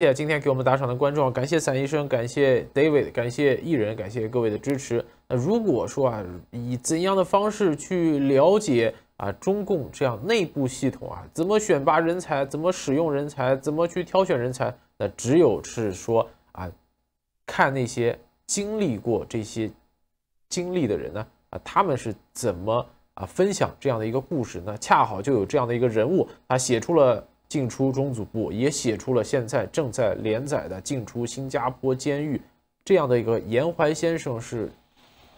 谢谢今天给我们打赏的观众，感谢伞医生，感谢 David，感谢艺人，感谢各位的支持。那如果说啊，以怎样的方式去了解啊中共这样内部系统啊，怎么选拔人才，怎么使用人才，怎么去挑选人才？那只有是说啊，看那些经历过这些经历的人呢，啊，他们是怎么啊分享这样的一个故事那恰好就有这样的一个人物，他写出了。进出中组部，也写出了现在正在连载的《进出新加坡监狱》这样的一个严怀先生是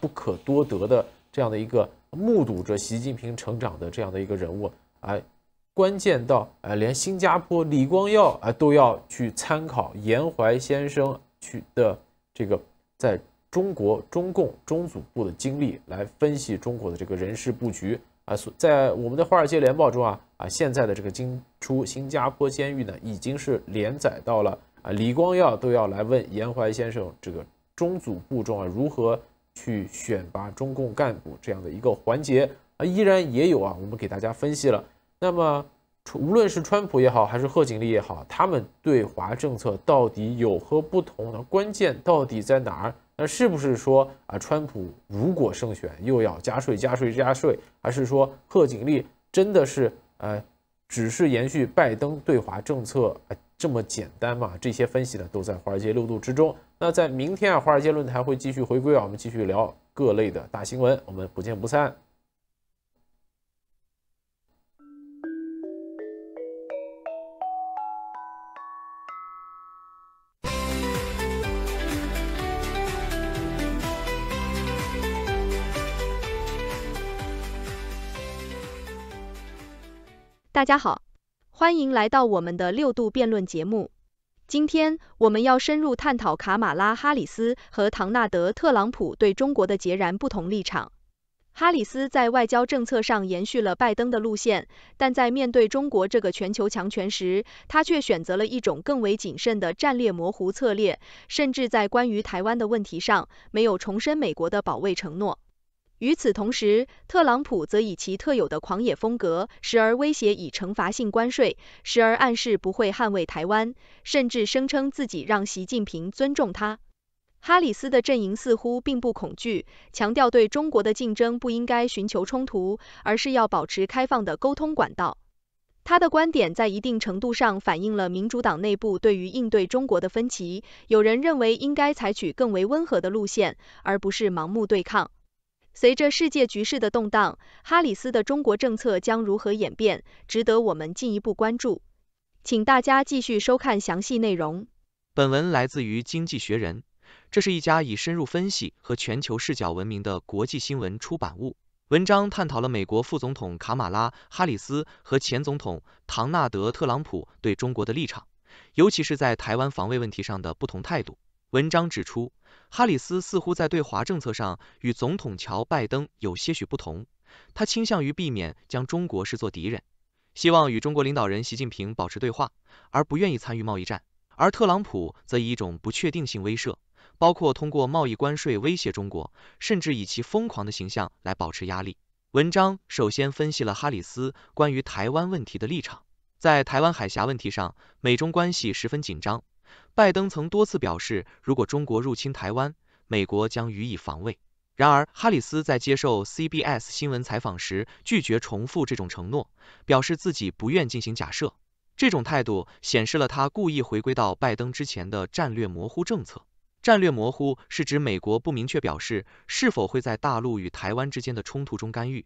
不可多得的这样的一个目睹着习近平成长的这样的一个人物哎。关键到啊，连新加坡李光耀啊都要去参考严怀先生去的这个在中国中共中组部的经历来分析中国的这个人事布局。啊！在我们的《华尔街联报》中啊啊，现在的这个今出新加坡监狱呢，已经是连载到了啊，李光耀都要来问颜怀先生这个中组部中啊，如何去选拔中共干部这样的一个环节啊，依然也有啊，我们给大家分析了。那么，无论是川普也好，还是贺锦丽也好，他们对华政策到底有何不同呢？关键到底在哪儿？那是不是说啊，川普如果胜选，又要加税、加税、加税？还是说贺锦丽真的是呃，只是延续拜登对华政策？这么简单吗？这些分析呢，都在华尔街六度之中。那在明天啊，华尔街论坛会继续回归啊，我们继续聊各类的大新闻，我们不见不散。大家好，欢迎来到我们的六度辩论节目。今天我们要深入探讨卡马拉·哈里斯和唐纳德·特朗普对中国的截然不同立场。哈里斯在外交政策上延续了拜登的路线，但在面对中国这个全球强权时，他却选择了一种更为谨慎的战略模糊策略，甚至在关于台湾的问题上，没有重申美国的保卫承诺。与此同时，特朗普则以其特有的狂野风格，时而威胁以惩罚性关税，时而暗示不会捍卫台湾，甚至声称自己让习近平尊重他。哈里斯的阵营似乎并不恐惧，强调对中国的竞争不应该寻求冲突，而是要保持开放的沟通管道。他的观点在一定程度上反映了民主党内部对于应对中国的分歧。有人认为应该采取更为温和的路线，而不是盲目对抗。随着世界局势的动荡，哈里斯的中国政策将如何演变，值得我们进一步关注。请大家继续收看详细内容。本文来自于《经济学人》，这是一家以深入分析和全球视角闻名的国际新闻出版物。文章探讨了美国副总统卡马拉·哈里斯和前总统唐纳德·特朗普对中国的立场，尤其是在台湾防卫问题上的不同态度。文章指出，哈里斯似乎在对华政策上与总统乔拜登有些许不同。他倾向于避免将中国视作敌人，希望与中国领导人习近平保持对话，而不愿意参与贸易战。而特朗普则以一种不确定性威慑，包括通过贸易关税威胁中国，甚至以其疯狂的形象来保持压力。文章首先分析了哈里斯关于台湾问题的立场。在台湾海峡问题上，美中关系十分紧张。拜登曾多次表示，如果中国入侵台湾，美国将予以防卫。然而，哈里斯在接受 CBS 新闻采访时拒绝重复这种承诺，表示自己不愿进行假设。这种态度显示了他故意回归到拜登之前的战略模糊政策。战略模糊是指美国不明确表示是否会在大陆与台湾之间的冲突中干预。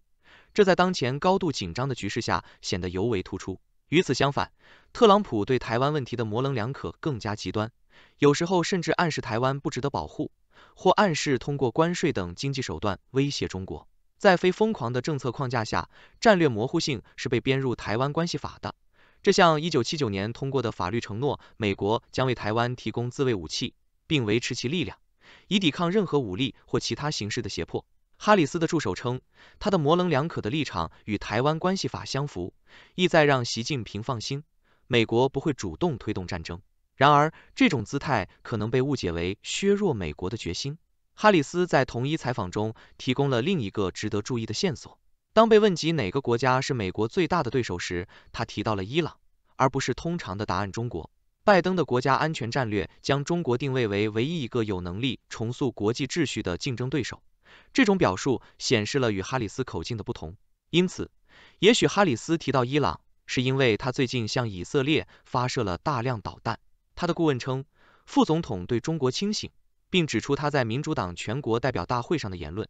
这在当前高度紧张的局势下显得尤为突出。与此相反，特朗普对台湾问题的模棱两可更加极端，有时候甚至暗示台湾不值得保护，或暗示通过关税等经济手段威胁中国。在非疯狂的政策框架下，战略模糊性是被编入《台湾关系法》的。这项一九七九年通过的法律承诺，美国将为台湾提供自卫武器，并维持其力量，以抵抗任何武力或其他形式的胁迫。哈里斯的助手称，他的模棱两可的立场与《台湾关系法》相符，意在让习近平放心，美国不会主动推动战争。然而，这种姿态可能被误解为削弱美国的决心。哈里斯在同一采访中提供了另一个值得注意的线索：当被问及哪个国家是美国最大的对手时，他提到了伊朗，而不是通常的答案——中国。拜登的国家安全战略将中国定位为唯一一个有能力重塑国际秩序的竞争对手。这种表述显示了与哈里斯口径的不同，因此，也许哈里斯提到伊朗是因为他最近向以色列发射了大量导弹。他的顾问称，副总统对中国清醒，并指出他在民主党全国代表大会上的言论，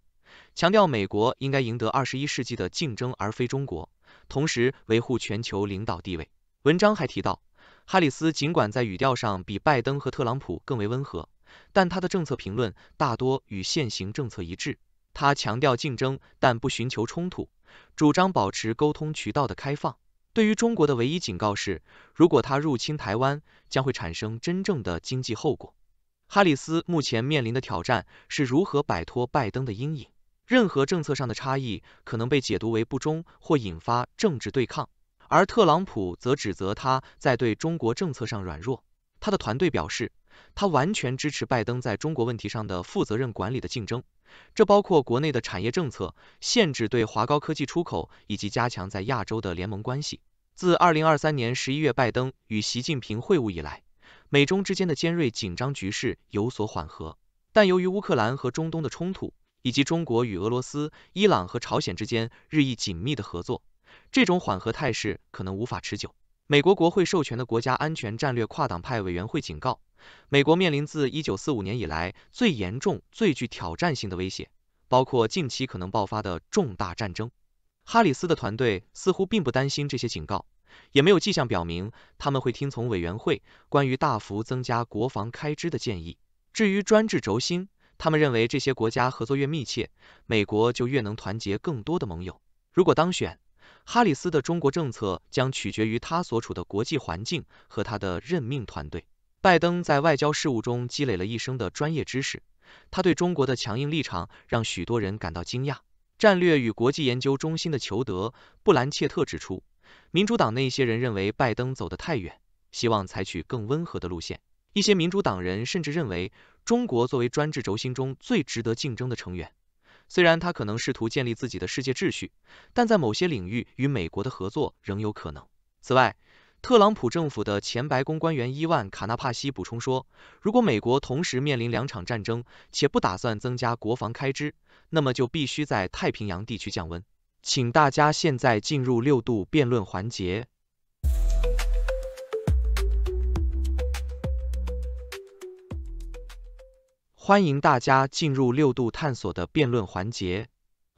强调美国应该赢得二十一世纪的竞争而非中国，同时维护全球领导地位。文章还提到，哈里斯尽管在语调上比拜登和特朗普更为温和。但他的政策评论大多与现行政策一致。他强调竞争，但不寻求冲突，主张保持沟通渠道的开放。对于中国的唯一警告是，如果他入侵台湾，将会产生真正的经济后果。哈里斯目前面临的挑战是如何摆脱拜登的阴影。任何政策上的差异可能被解读为不忠或引发政治对抗，而特朗普则指责他在对中国政策上软弱。他的团队表示。他完全支持拜登在中国问题上的负责任管理的竞争，这包括国内的产业政策、限制对华高科技出口以及加强在亚洲的联盟关系。自2023年11月拜登与习近平会晤以来，美中之间的尖锐紧张局势有所缓和，但由于乌克兰和中东的冲突，以及中国与俄罗斯、伊朗和朝鲜之间日益紧密的合作，这种缓和态势可能无法持久。美国国会授权的国家安全战略跨党派委员会警告，美国面临自1945年以来最严重、最具挑战性的威胁，包括近期可能爆发的重大战争。哈里斯的团队似乎并不担心这些警告，也没有迹象表明他们会听从委员会关于大幅增加国防开支的建议。至于专制轴心，他们认为这些国家合作越密切，美国就越能团结更多的盟友。如果当选，哈里斯的中国政策将取决于他所处的国际环境和他的任命团队。拜登在外交事务中积累了一生的专业知识，他对中国的强硬立场让许多人感到惊讶。战略与国际研究中心的裘德·布兰切特指出，民主党那些人认为拜登走得太远，希望采取更温和的路线。一些民主党人甚至认为，中国作为专制轴心中最值得竞争的成员。虽然他可能试图建立自己的世界秩序，但在某些领域与美国的合作仍有可能。此外，特朗普政府的前白宫官员伊万·卡纳帕西补充说，如果美国同时面临两场战争且不打算增加国防开支，那么就必须在太平洋地区降温。请大家现在进入六度辩论环节。欢迎大家进入六度探索的辩论环节。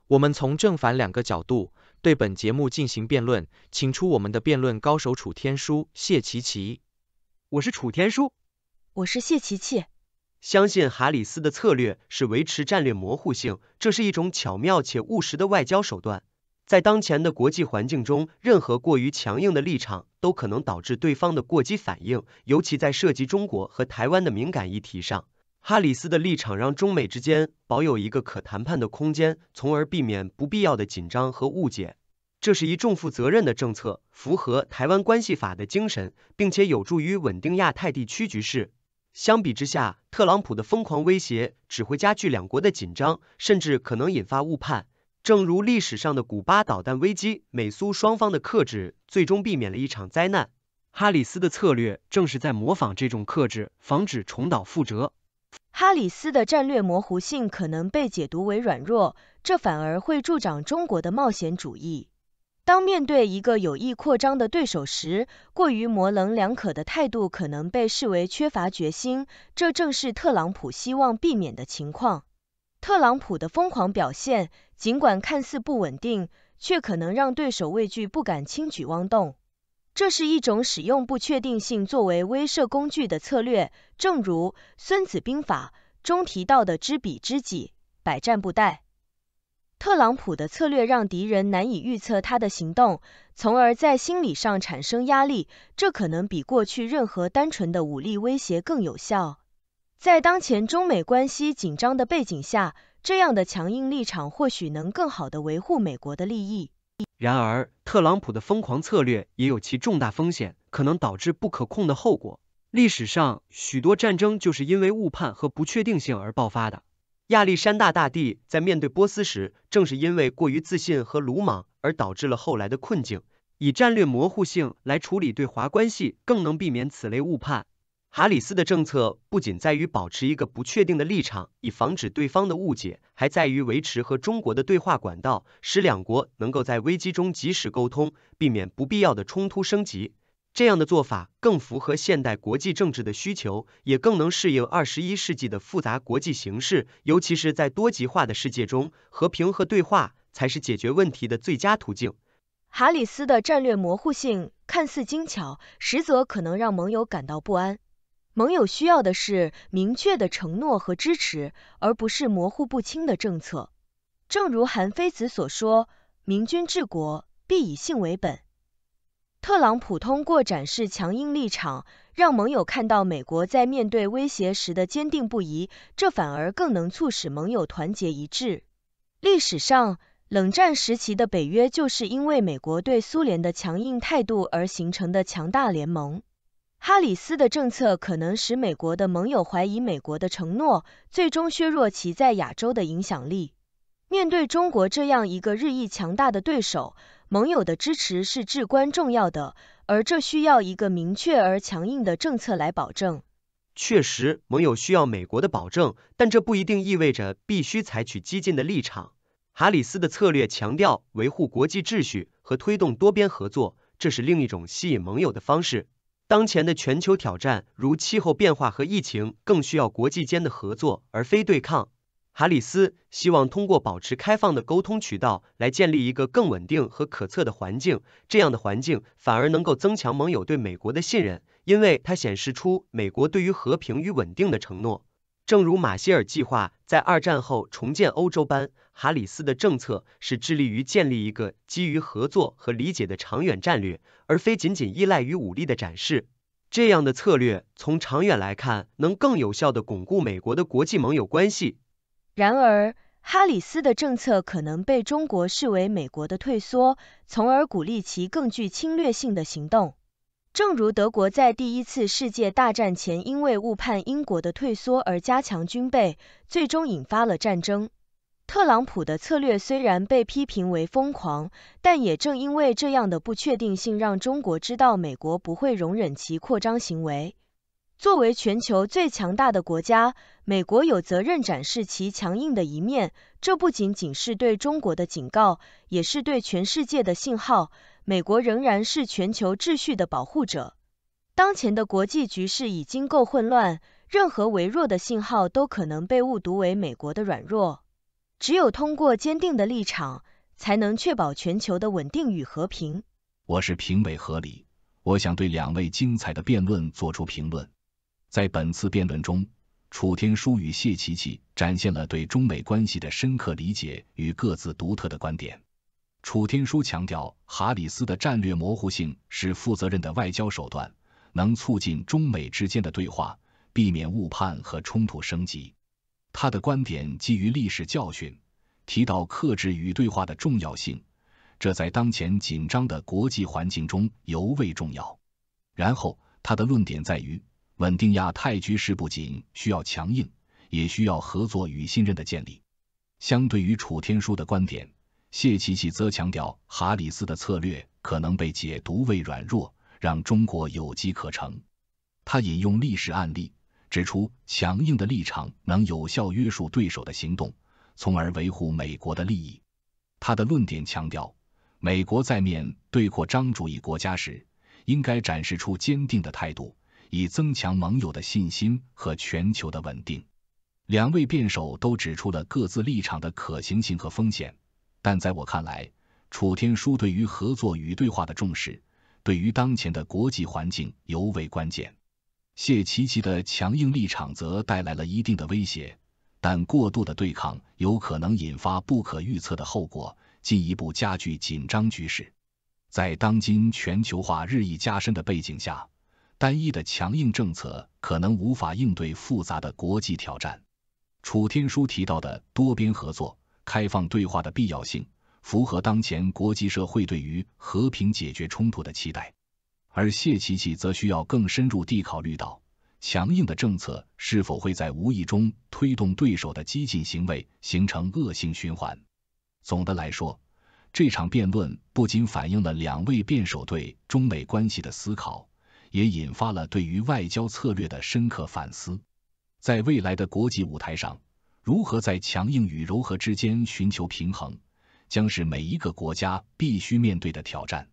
我们从正反两个角度对本节目进行辩论，请出我们的辩论高手楚天舒、谢琪琪。我是楚天舒，我是谢琪琪。相信哈里斯的策略是维持战略模糊性，这是一种巧妙且务实的外交手段。在当前的国际环境中，任何过于强硬的立场都可能导致对方的过激反应，尤其在涉及中国和台湾的敏感议题上。哈里斯的立场让中美之间保有一个可谈判的空间，从而避免不必要的紧张和误解。这是一重负责任的政策，符合《台湾关系法》的精神，并且有助于稳定亚太地区局势。相比之下，特朗普的疯狂威胁只会加剧两国的紧张，甚至可能引发误判。正如历史上的古巴导弹危机，美苏双方的克制最终避免了一场灾难。哈里斯的策略正是在模仿这种克制，防止重蹈覆辙。哈里斯的战略模糊性可能被解读为软弱，这反而会助长中国的冒险主义。当面对一个有意扩张的对手时，过于模棱两可的态度可能被视为缺乏决心，这正是特朗普希望避免的情况。特朗普的疯狂表现，尽管看似不稳定，却可能让对手畏惧，不敢轻举妄动。这是一种使用不确定性作为威慑工具的策略，正如《孙子兵法》中提到的“知彼知己，百战不殆”。特朗普的策略让敌人难以预测他的行动，从而在心理上产生压力，这可能比过去任何单纯的武力威胁更有效。在当前中美关系紧张的背景下，这样的强硬立场或许能更好地维护美国的利益。然而，特朗普的疯狂策略也有其重大风险，可能导致不可控的后果。历史上，许多战争就是因为误判和不确定性而爆发的。亚历山大大帝在面对波斯时，正是因为过于自信和鲁莽，而导致了后来的困境。以战略模糊性来处理对华关系，更能避免此类误判。哈里斯的政策不仅在于保持一个不确定的立场，以防止对方的误解，还在于维持和中国的对话管道，使两国能够在危机中及时沟通，避免不必要的冲突升级。这样的做法更符合现代国际政治的需求，也更能适应二十一世纪的复杂国际形势，尤其是在多极化的世界中，和平和对话才是解决问题的最佳途径。哈里斯的战略模糊性看似精巧，实则可能让盟友感到不安。盟友需要的是明确的承诺和支持，而不是模糊不清的政策。正如韩非子所说，“明君治国必以信为本”。特朗普通过展示强硬立场，让盟友看到美国在面对威胁时的坚定不移，这反而更能促使盟友团结一致。历史上，冷战时期的北约就是因为美国对苏联的强硬态度而形成的强大联盟。哈里斯的政策可能使美国的盟友怀疑美国的承诺，最终削弱其在亚洲的影响力。面对中国这样一个日益强大的对手，盟友的支持是至关重要的，而这需要一个明确而强硬的政策来保证。确实，盟友需要美国的保证，但这不一定意味着必须采取激进的立场。哈里斯的策略强调维护国际秩序和推动多边合作，这是另一种吸引盟友的方式。当前的全球挑战，如气候变化和疫情，更需要国际间的合作而非对抗。哈里斯希望通过保持开放的沟通渠道，来建立一个更稳定和可测的环境。这样的环境反而能够增强盟友对美国的信任，因为它显示出美国对于和平与稳定的承诺，正如马歇尔计划在二战后重建欧洲般。哈里斯的政策是致力于建立一个基于合作和理解的长远战略，而非仅仅依赖于武力的展示。这样的策略从长远来看，能更有效地巩固美国的国际盟友关系。然而，哈里斯的政策可能被中国视为美国的退缩，从而鼓励其更具侵略性的行动。正如德国在第一次世界大战前因为误判英国的退缩而加强军备，最终引发了战争。特朗普的策略虽然被批评为疯狂，但也正因为这样的不确定性，让中国知道美国不会容忍其扩张行为。作为全球最强大的国家，美国有责任展示其强硬的一面。这不仅仅是对中国的警告，也是对全世界的信号。美国仍然是全球秩序的保护者。当前的国际局势已经够混乱，任何微弱的信号都可能被误读为美国的软弱。只有通过坚定的立场，才能确保全球的稳定与和平。我是评委何理，我想对两位精彩的辩论做出评论。在本次辩论中，楚天舒与谢琪琪展现了对中美关系的深刻理解与各自独特的观点。楚天舒强调，哈里斯的战略模糊性是负责任的外交手段，能促进中美之间的对话，避免误判和冲突升级。他的观点基于历史教训，提到克制与对话的重要性，这在当前紧张的国际环境中尤为重要。然后，他的论点在于，稳定亚太局势不仅需要强硬，也需要合作与信任的建立。相对于楚天舒的观点，谢琪琪则强调，哈里斯的策略可能被解读为软弱，让中国有机可乘。他引用历史案例。指出强硬的立场能有效约束对手的行动，从而维护美国的利益。他的论点强调，美国在面对扩张主义国家时，应该展示出坚定的态度，以增强盟友的信心和全球的稳定。两位辩手都指出了各自立场的可行性和风险，但在我看来，楚天舒对于合作与对话的重视，对于当前的国际环境尤为关键。谢奇奇的强硬立场则带来了一定的威胁，但过度的对抗有可能引发不可预测的后果，进一步加剧紧张局势。在当今全球化日益加深的背景下，单一的强硬政策可能无法应对复杂的国际挑战。楚天舒提到的多边合作、开放对话的必要性，符合当前国际社会对于和平解决冲突的期待。而谢琪琪则需要更深入地考虑到，强硬的政策是否会在无意中推动对手的激进行为，形成恶性循环。总的来说，这场辩论不仅反映了两位辩手对中美关系的思考，也引发了对于外交策略的深刻反思。在未来的国际舞台上，如何在强硬与柔和之间寻求平衡，将是每一个国家必须面对的挑战。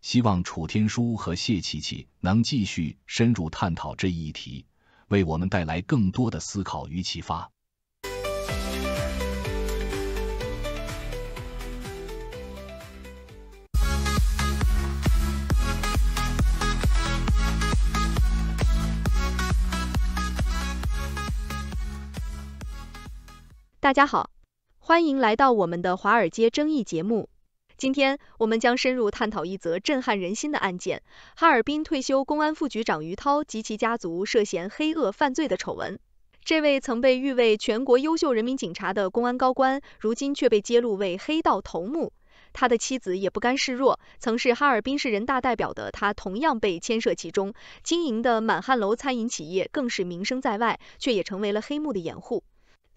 希望楚天舒和谢琪琪能继续深入探讨这一议题，为我们带来更多的思考与启发。大家好，欢迎来到我们的华尔街争议节目。今天，我们将深入探讨一则震撼人心的案件——哈尔滨退休公安副局长于涛及其家族涉嫌黑恶犯罪的丑闻。这位曾被誉为全国优秀人民警察的公安高官，如今却被揭露为黑道头目。他的妻子也不甘示弱，曾是哈尔滨市人大代表的他，同样被牵涉其中。经营的满汉楼餐饮企业更是名声在外，却也成为了黑幕的掩护。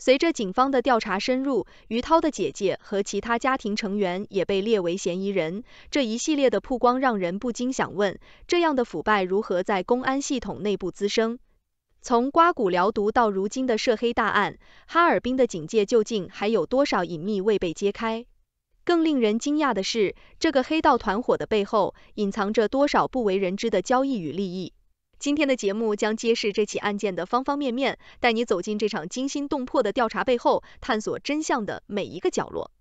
随着警方的调查深入，于涛的姐姐和其他家庭成员也被列为嫌疑人。这一系列的曝光让人不禁想问：这样的腐败如何在公安系统内部滋生？从刮骨疗毒到如今的涉黑大案，哈尔滨的警界究竟还有多少隐秘未被揭开？更令人惊讶的是，这个黑道团伙的背后隐藏着多少不为人知的交易与利益？今天的节目将揭示这起案件的方方面面，带你走进这场惊心动魄的调查背后，探索真相的每一个角落。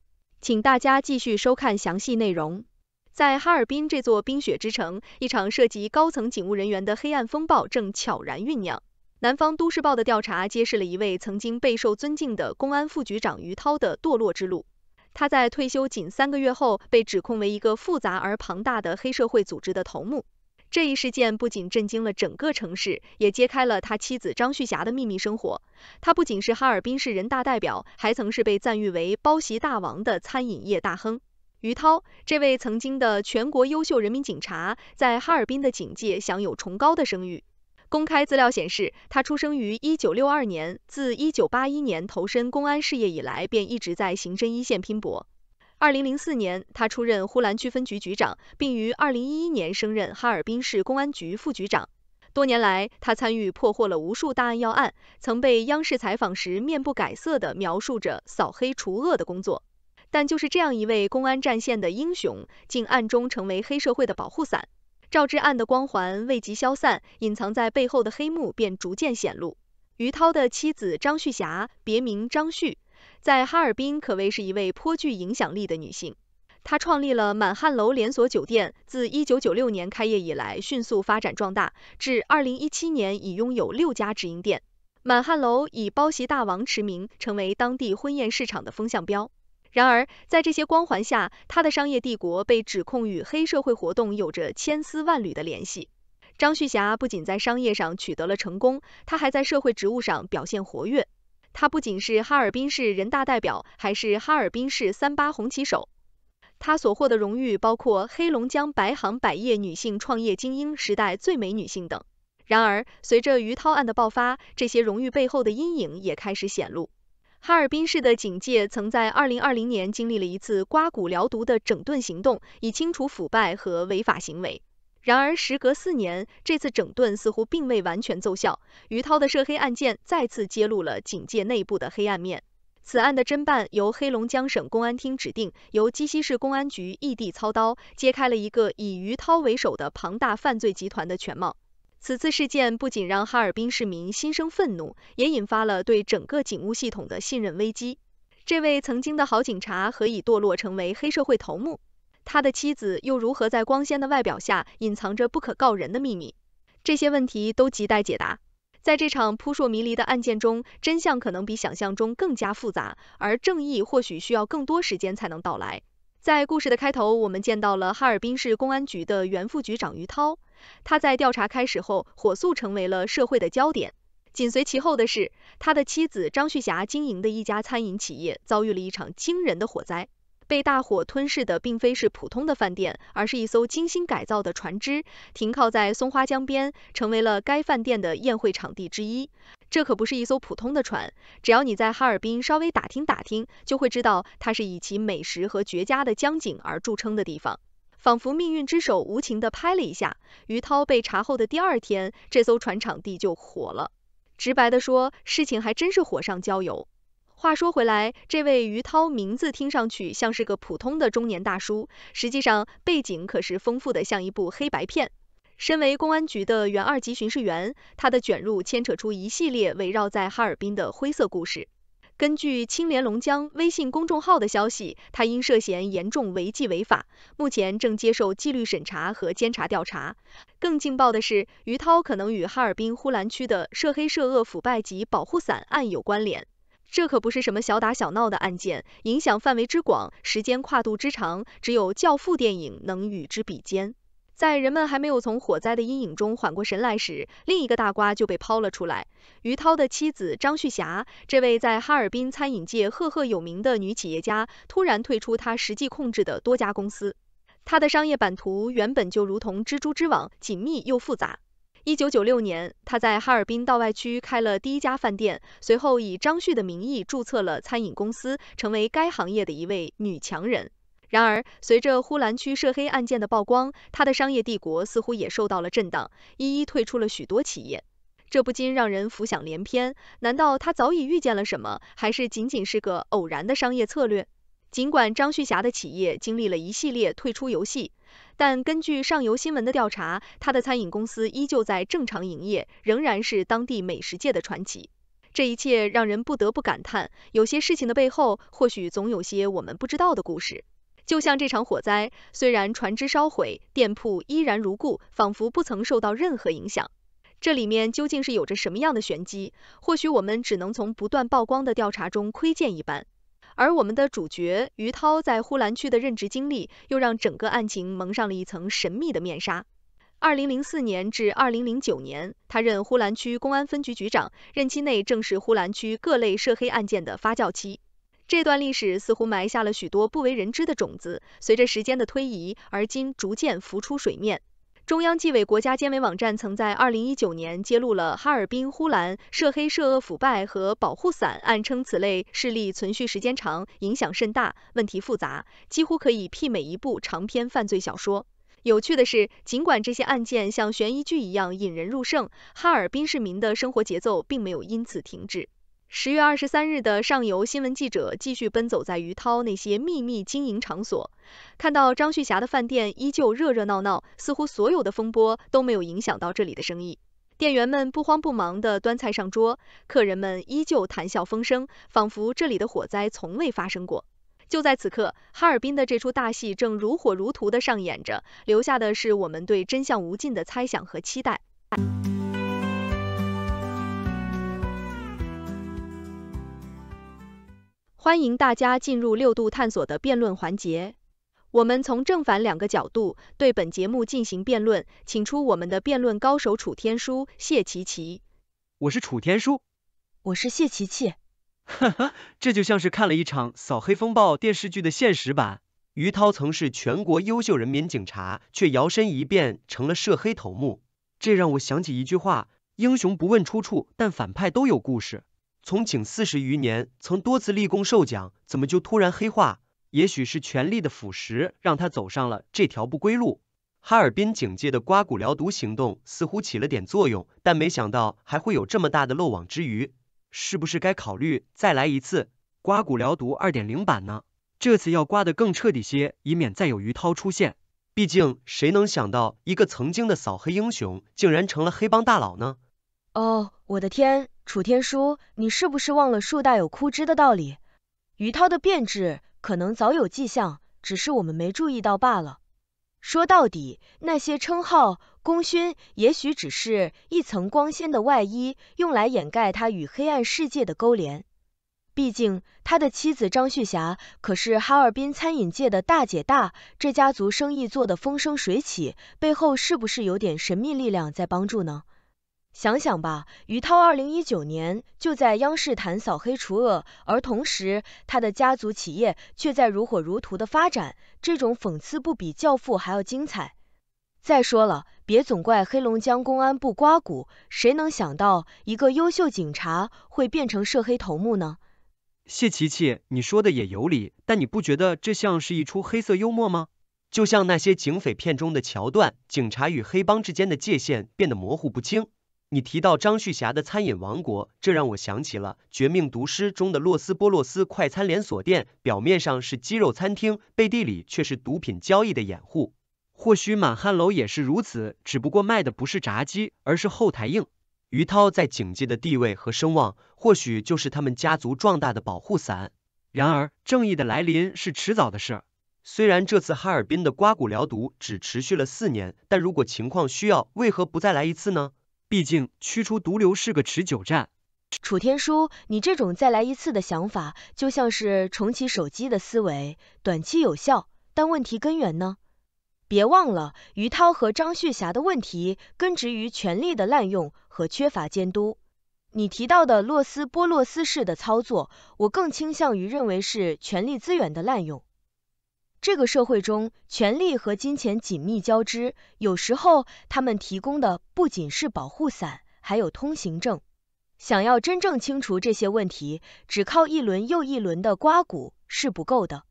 请大家继续收看详细内容。在哈尔滨这座冰雪之城，一场涉及高层警务人员的黑暗风暴正悄然酝酿。南方都市报的调查揭示了一位曾经备受尊敬的公安副局长于涛的堕落之路。他在退休仅三个月后，被指控为一个复杂而庞大的黑社会组织的头目。这一事件不仅震惊了整个城市，也揭开了他妻子张旭霞的秘密生活。他不仅是哈尔滨市人大代表，还曾是被赞誉为“包席大王”的餐饮业大亨于涛。这位曾经的全国优秀人民警察，在哈尔滨的警界享有崇高的声誉。公开资料显示，他出生于一九六二年，自一九八一年投身公安事业以来，便一直在刑侦一线拼搏。二零零四年，他出任呼兰区分局局长，并于二零一一年升任哈尔滨市公安局副局长。多年来，他参与破获了无数大案要案，曾被央视采访时面不改色地描述着扫黑除恶的工作。但就是这样一位公安战线的英雄，竟暗中成为黑社会的保护伞。赵志案的光环未及消散，隐藏在背后的黑幕便逐渐显露。于涛的妻子张旭霞，别名张旭。在哈尔滨，可谓是一位颇具影响力的女性。她创立了满汉楼连锁酒店，自1996年开业以来，迅速发展壮大，至2017年已拥有六家直营店。满汉楼以包席大王驰名，成为当地婚宴市场的风向标。然而，在这些光环下，她的商业帝国被指控与黑社会活动有着千丝万缕的联系。张旭霞不仅在商业上取得了成功，她还在社会职务上表现活跃。她不仅是哈尔滨市人大代表，还是哈尔滨市三八红旗手。她所获的荣誉包括黑龙江百行百业女性创业精英、时代最美女性等。然而，随着于涛案的爆发，这些荣誉背后的阴影也开始显露。哈尔滨市的警界曾在二零二零年经历了一次刮骨疗毒的整顿行动，以清除腐败和违法行为。然而，时隔四年，这次整顿似乎并未完全奏效。于涛的涉黑案件再次揭露了警界内部的黑暗面。此案的侦办由黑龙江省公安厅指定，由鸡西市公安局异地操刀，揭开了一个以于涛为首的庞大犯罪集团的全貌。此次事件不仅让哈尔滨市民心生愤怒，也引发了对整个警务系统的信任危机。这位曾经的好警察，何以堕落成为黑社会头目？他的妻子又如何在光鲜的外表下隐藏着不可告人的秘密？这些问题都亟待解答。在这场扑朔迷离的案件中，真相可能比想象中更加复杂，而正义或许需要更多时间才能到来。在故事的开头，我们见到了哈尔滨市公安局的原副局长于涛，他在调查开始后，火速成为了社会的焦点。紧随其后的是，他的妻子张旭霞经营的一家餐饮企业遭遇了一场惊人的火灾。被大火吞噬的并非是普通的饭店，而是一艘精心改造的船只，停靠在松花江边，成为了该饭店的宴会场地之一。这可不是一艘普通的船，只要你在哈尔滨稍微打听打听，就会知道它是以其美食和绝佳的江景而著称的地方。仿佛命运之手无情地拍了一下，于涛被查后的第二天，这艘船场地就火了。直白的说，事情还真是火上浇油。话说回来，这位于涛名字听上去像是个普通的中年大叔，实际上背景可是丰富的像一部黑白片。身为公安局的原二级巡视员，他的卷入牵扯出一系列围绕在哈尔滨的灰色故事。根据青联龙江微信公众号的消息，他因涉嫌严重违纪违法，目前正接受纪律审查和监察调查。更劲爆的是，于涛可能与哈尔滨呼兰区的涉黑涉恶腐败及保护伞案有关联。这可不是什么小打小闹的案件，影响范围之广，时间跨度之长，只有教父电影能与之比肩。在人们还没有从火灾的阴影中缓过神来时，另一个大瓜就被抛了出来。于涛的妻子张旭霞，这位在哈尔滨餐饮界赫赫有名的女企业家，突然退出她实际控制的多家公司。她的商业版图原本就如同蜘蛛之网，紧密又复杂。一九九六年，她在哈尔滨道外区开了第一家饭店，随后以张旭的名义注册了餐饮公司，成为该行业的一位女强人。然而，随着呼兰区涉黑案件的曝光，她的商业帝国似乎也受到了震荡，一一退出了许多企业。这不禁让人浮想联翩：难道她早已遇见了什么，还是仅仅是个偶然的商业策略？尽管张旭霞的企业经历了一系列退出游戏，但根据上游新闻的调查，他的餐饮公司依旧在正常营业，仍然是当地美食界的传奇。这一切让人不得不感叹，有些事情的背后，或许总有些我们不知道的故事。就像这场火灾，虽然船只烧毁，店铺依然如故，仿佛不曾受到任何影响。这里面究竟是有着什么样的玄机？或许我们只能从不断曝光的调查中窥见一斑。而我们的主角于涛在呼兰区的任职经历，又让整个案情蒙上了一层神秘的面纱。二零零四年至二零零九年，他任呼兰区公安分局局长，任期内正是呼兰区各类涉黑案件的发酵期。这段历史似乎埋下了许多不为人知的种子，随着时间的推移，而今逐渐浮出水面。中央纪委国家监委网站曾在二零一九年揭露了哈尔滨呼兰涉黑涉恶腐败和保护伞案，称此类势力存续时间长，影响甚大，问题复杂，几乎可以媲美一部长篇犯罪小说。有趣的是，尽管这些案件像悬疑剧一样引人入胜，哈尔滨市民的生活节奏并没有因此停止。十月二十三日的上游新闻记者继续奔走在于涛那些秘密经营场所，看到张旭霞的饭店依旧热热闹闹，似乎所有的风波都没有影响到这里的生意。店员们不慌不忙地端菜上桌，客人们依旧谈笑风生，仿佛这里的火灾从未发生过。就在此刻，哈尔滨的这出大戏正如火如荼的上演着，留下的是我们对真相无尽的猜想和期待。欢迎大家进入六度探索的辩论环节，我们从正反两个角度对本节目进行辩论，请出我们的辩论高手楚天舒、谢琪琪。我是楚天舒，我是谢琪琪。哈哈，这就像是看了一场《扫黑风暴》电视剧的现实版。于涛曾是全国优秀人民警察，却摇身一变成了涉黑头目，这让我想起一句话：英雄不问出处，但反派都有故事。从警四十余年，曾多次立功受奖，怎么就突然黑化？也许是权力的腐蚀，让他走上了这条不归路。哈尔滨警界的刮骨疗毒行动似乎起了点作用，但没想到还会有这么大的漏网之鱼。是不是该考虑再来一次刮骨疗毒二点零版呢？这次要刮得更彻底些，以免再有余涛出现。毕竟谁能想到，一个曾经的扫黑英雄，竟然成了黑帮大佬呢？哦，我的天！楚天舒，你是不是忘了树大有枯枝的道理？于涛的变质可能早有迹象，只是我们没注意到罢了。说到底，那些称号、功勋，也许只是一层光鲜的外衣，用来掩盖他与黑暗世界的勾连。毕竟，他的妻子张旭霞可是哈尔滨餐饮界的大姐大，这家族生意做得风生水起，背后是不是有点神秘力量在帮助呢？想想吧，于涛二零一九年就在央视谈扫黑除恶，而同时他的家族企业却在如火如荼的发展，这种讽刺不比教父还要精彩。再说了，别总怪黑龙江公安部刮骨，谁能想到一个优秀警察会变成涉黑头目呢？谢琪琪，你说的也有理，但你不觉得这像是一出黑色幽默吗？就像那些警匪片中的桥段，警察与黑帮之间的界限变得模糊不清。你提到张旭霞的餐饮王国，这让我想起了《绝命毒师》中的洛斯波洛斯快餐连锁店，表面上是鸡肉餐厅，背地里却是毒品交易的掩护。或许满汉楼也是如此，只不过卖的不是炸鸡，而是后台硬。于涛在警界的地位和声望，或许就是他们家族壮大的保护伞。然而，正义的来临是迟早的事。虽然这次哈尔滨的刮骨疗毒只持续了四年，但如果情况需要，为何不再来一次呢？毕竟，驱除毒瘤是个持久战。楚天舒，你这种再来一次的想法，就像是重启手机的思维，短期有效，但问题根源呢？别忘了，于涛和张旭霞的问题根植于权力的滥用和缺乏监督。你提到的洛斯·波洛斯式的操作，我更倾向于认为是权力资源的滥用。这个社会中，权力和金钱紧密交织，有时候他们提供的不仅是保护伞，还有通行证。想要真正清除这些问题，只靠一轮又一轮的刮骨是不够的。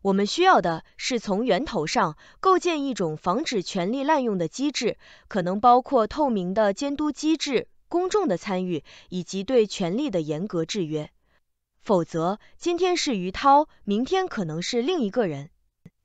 我们需要的是从源头上构建一种防止权力滥用的机制，可能包括透明的监督机制、公众的参与以及对权力的严格制约。否则，今天是于涛，明天可能是另一个人。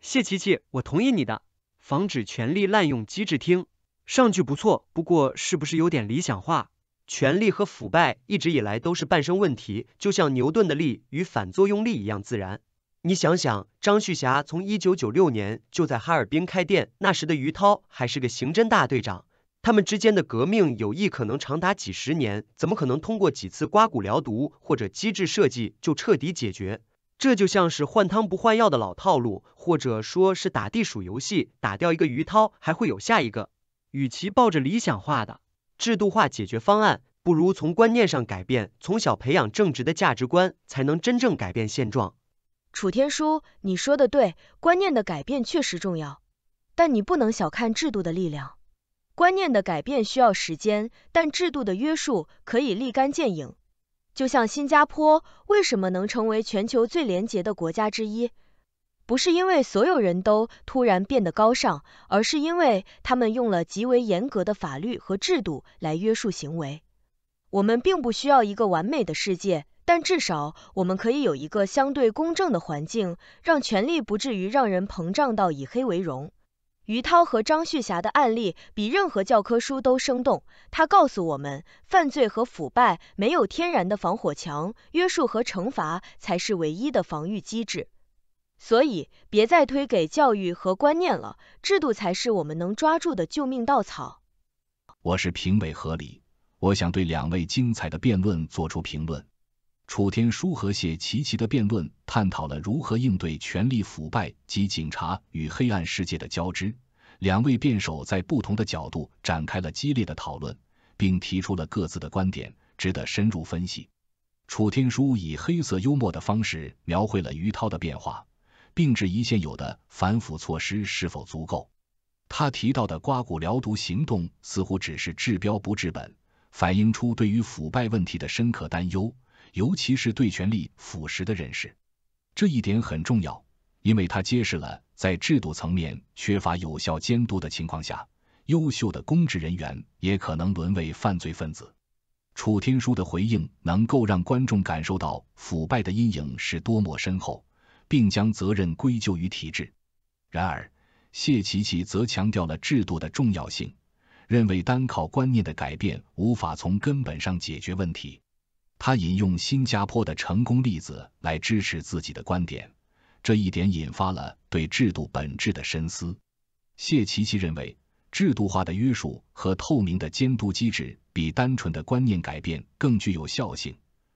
谢琪琪，我同意你的防止权力滥用机制，听上去不错，不过是不是有点理想化？权力和腐败一直以来都是伴生问题，就像牛顿的力与反作用力一样自然。你想想，张旭霞从一九九六年就在哈尔滨开店，那时的于涛还是个刑侦大队长，他们之间的革命友谊可能长达几十年，怎么可能通过几次刮骨疗毒或者机制设计就彻底解决？这就像是换汤不换药的老套路，或者说是打地鼠游戏，打掉一个鱼掏，还会有下一个。与其抱着理想化的、制度化解决方案，不如从观念上改变，从小培养正直的价值观，才能真正改变现状。楚天书，你说的对，观念的改变确实重要，但你不能小看制度的力量。观念的改变需要时间，但制度的约束可以立竿见影。就像新加坡为什么能成为全球最廉洁的国家之一，不是因为所有人都突然变得高尚，而是因为他们用了极为严格的法律和制度来约束行为。我们并不需要一个完美的世界，但至少我们可以有一个相对公正的环境，让权力不至于让人膨胀到以黑为荣。于涛和张旭霞的案例比任何教科书都生动，他告诉我们，犯罪和腐败没有天然的防火墙，约束和惩罚才是唯一的防御机制。所以，别再推给教育和观念了，制度才是我们能抓住的救命稻草。我是评委何理，我想对两位精彩的辩论做出评论。楚天舒和谢琪琪的辩论探讨了如何应对权力腐败及警察与黑暗世界的交织。两位辩手在不同的角度展开了激烈的讨论，并提出了各自的观点，值得深入分析。楚天舒以黑色幽默的方式描绘了于涛的变化，并质疑现有的反腐措施是否足够。他提到的“刮骨疗毒”行动似乎只是治标不治本，反映出对于腐败问题的深刻担忧，尤其是对权力腐蚀的认识。这一点很重要，因为它揭示了。在制度层面缺乏有效监督的情况下，优秀的公职人员也可能沦为犯罪分子。楚天舒的回应能够让观众感受到腐败的阴影是多么深厚，并将责任归咎于体制。然而，谢琪琪则强调了制度的重要性，认为单靠观念的改变无法从根本上解决问题。他引用新加坡的成功例子来支持自己的观点，这一点引发了。对制度本质的深思，谢奇奇认为，制度化的约束和透明的监督机制比单纯的观念改变更具有效性。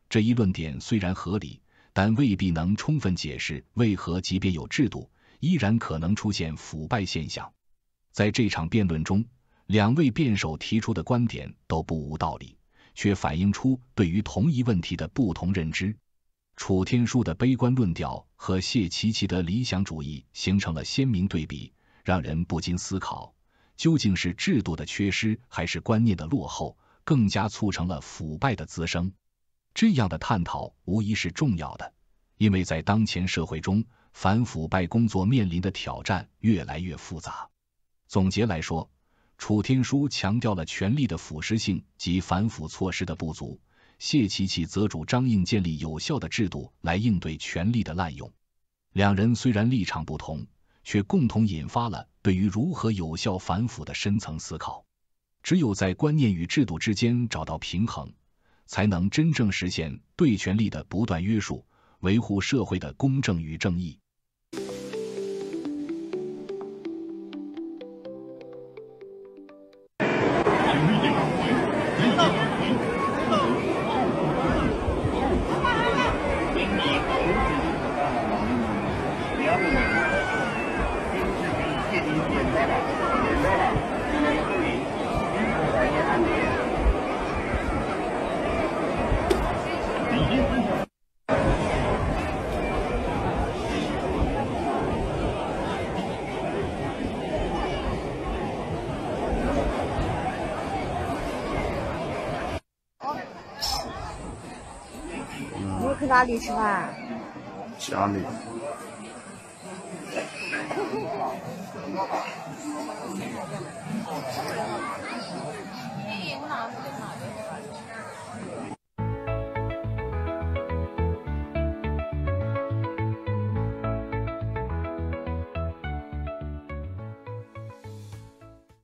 这一论点虽然合理，但未必能充分解释为何即便有制度，依然可能出现腐败现象。在这场辩论中，两位辩手提出的观点都不无道理，却反映出对于同一问题的不同认知。楚天舒的悲观论调和谢奇奇的理想主义形成了鲜明对比，让人不禁思考，究竟是制度的缺失还是观念的落后，更加促成了腐败的滋生。这样的探讨无疑是重要的，因为在当前社会中，反腐败工作面临的挑战越来越复杂。总结来说，楚天舒强调了权力的腐蚀性及反腐措施的不足。谢琪琪则主张应建立有效的制度来应对权力的滥用。两人虽然立场不同，却共同引发了对于如何有效反腐的深层思考。只有在观念与制度之间找到平衡，才能真正实现对权力的不断约束，维护社会的公正与正义。哪里吃饭？家里。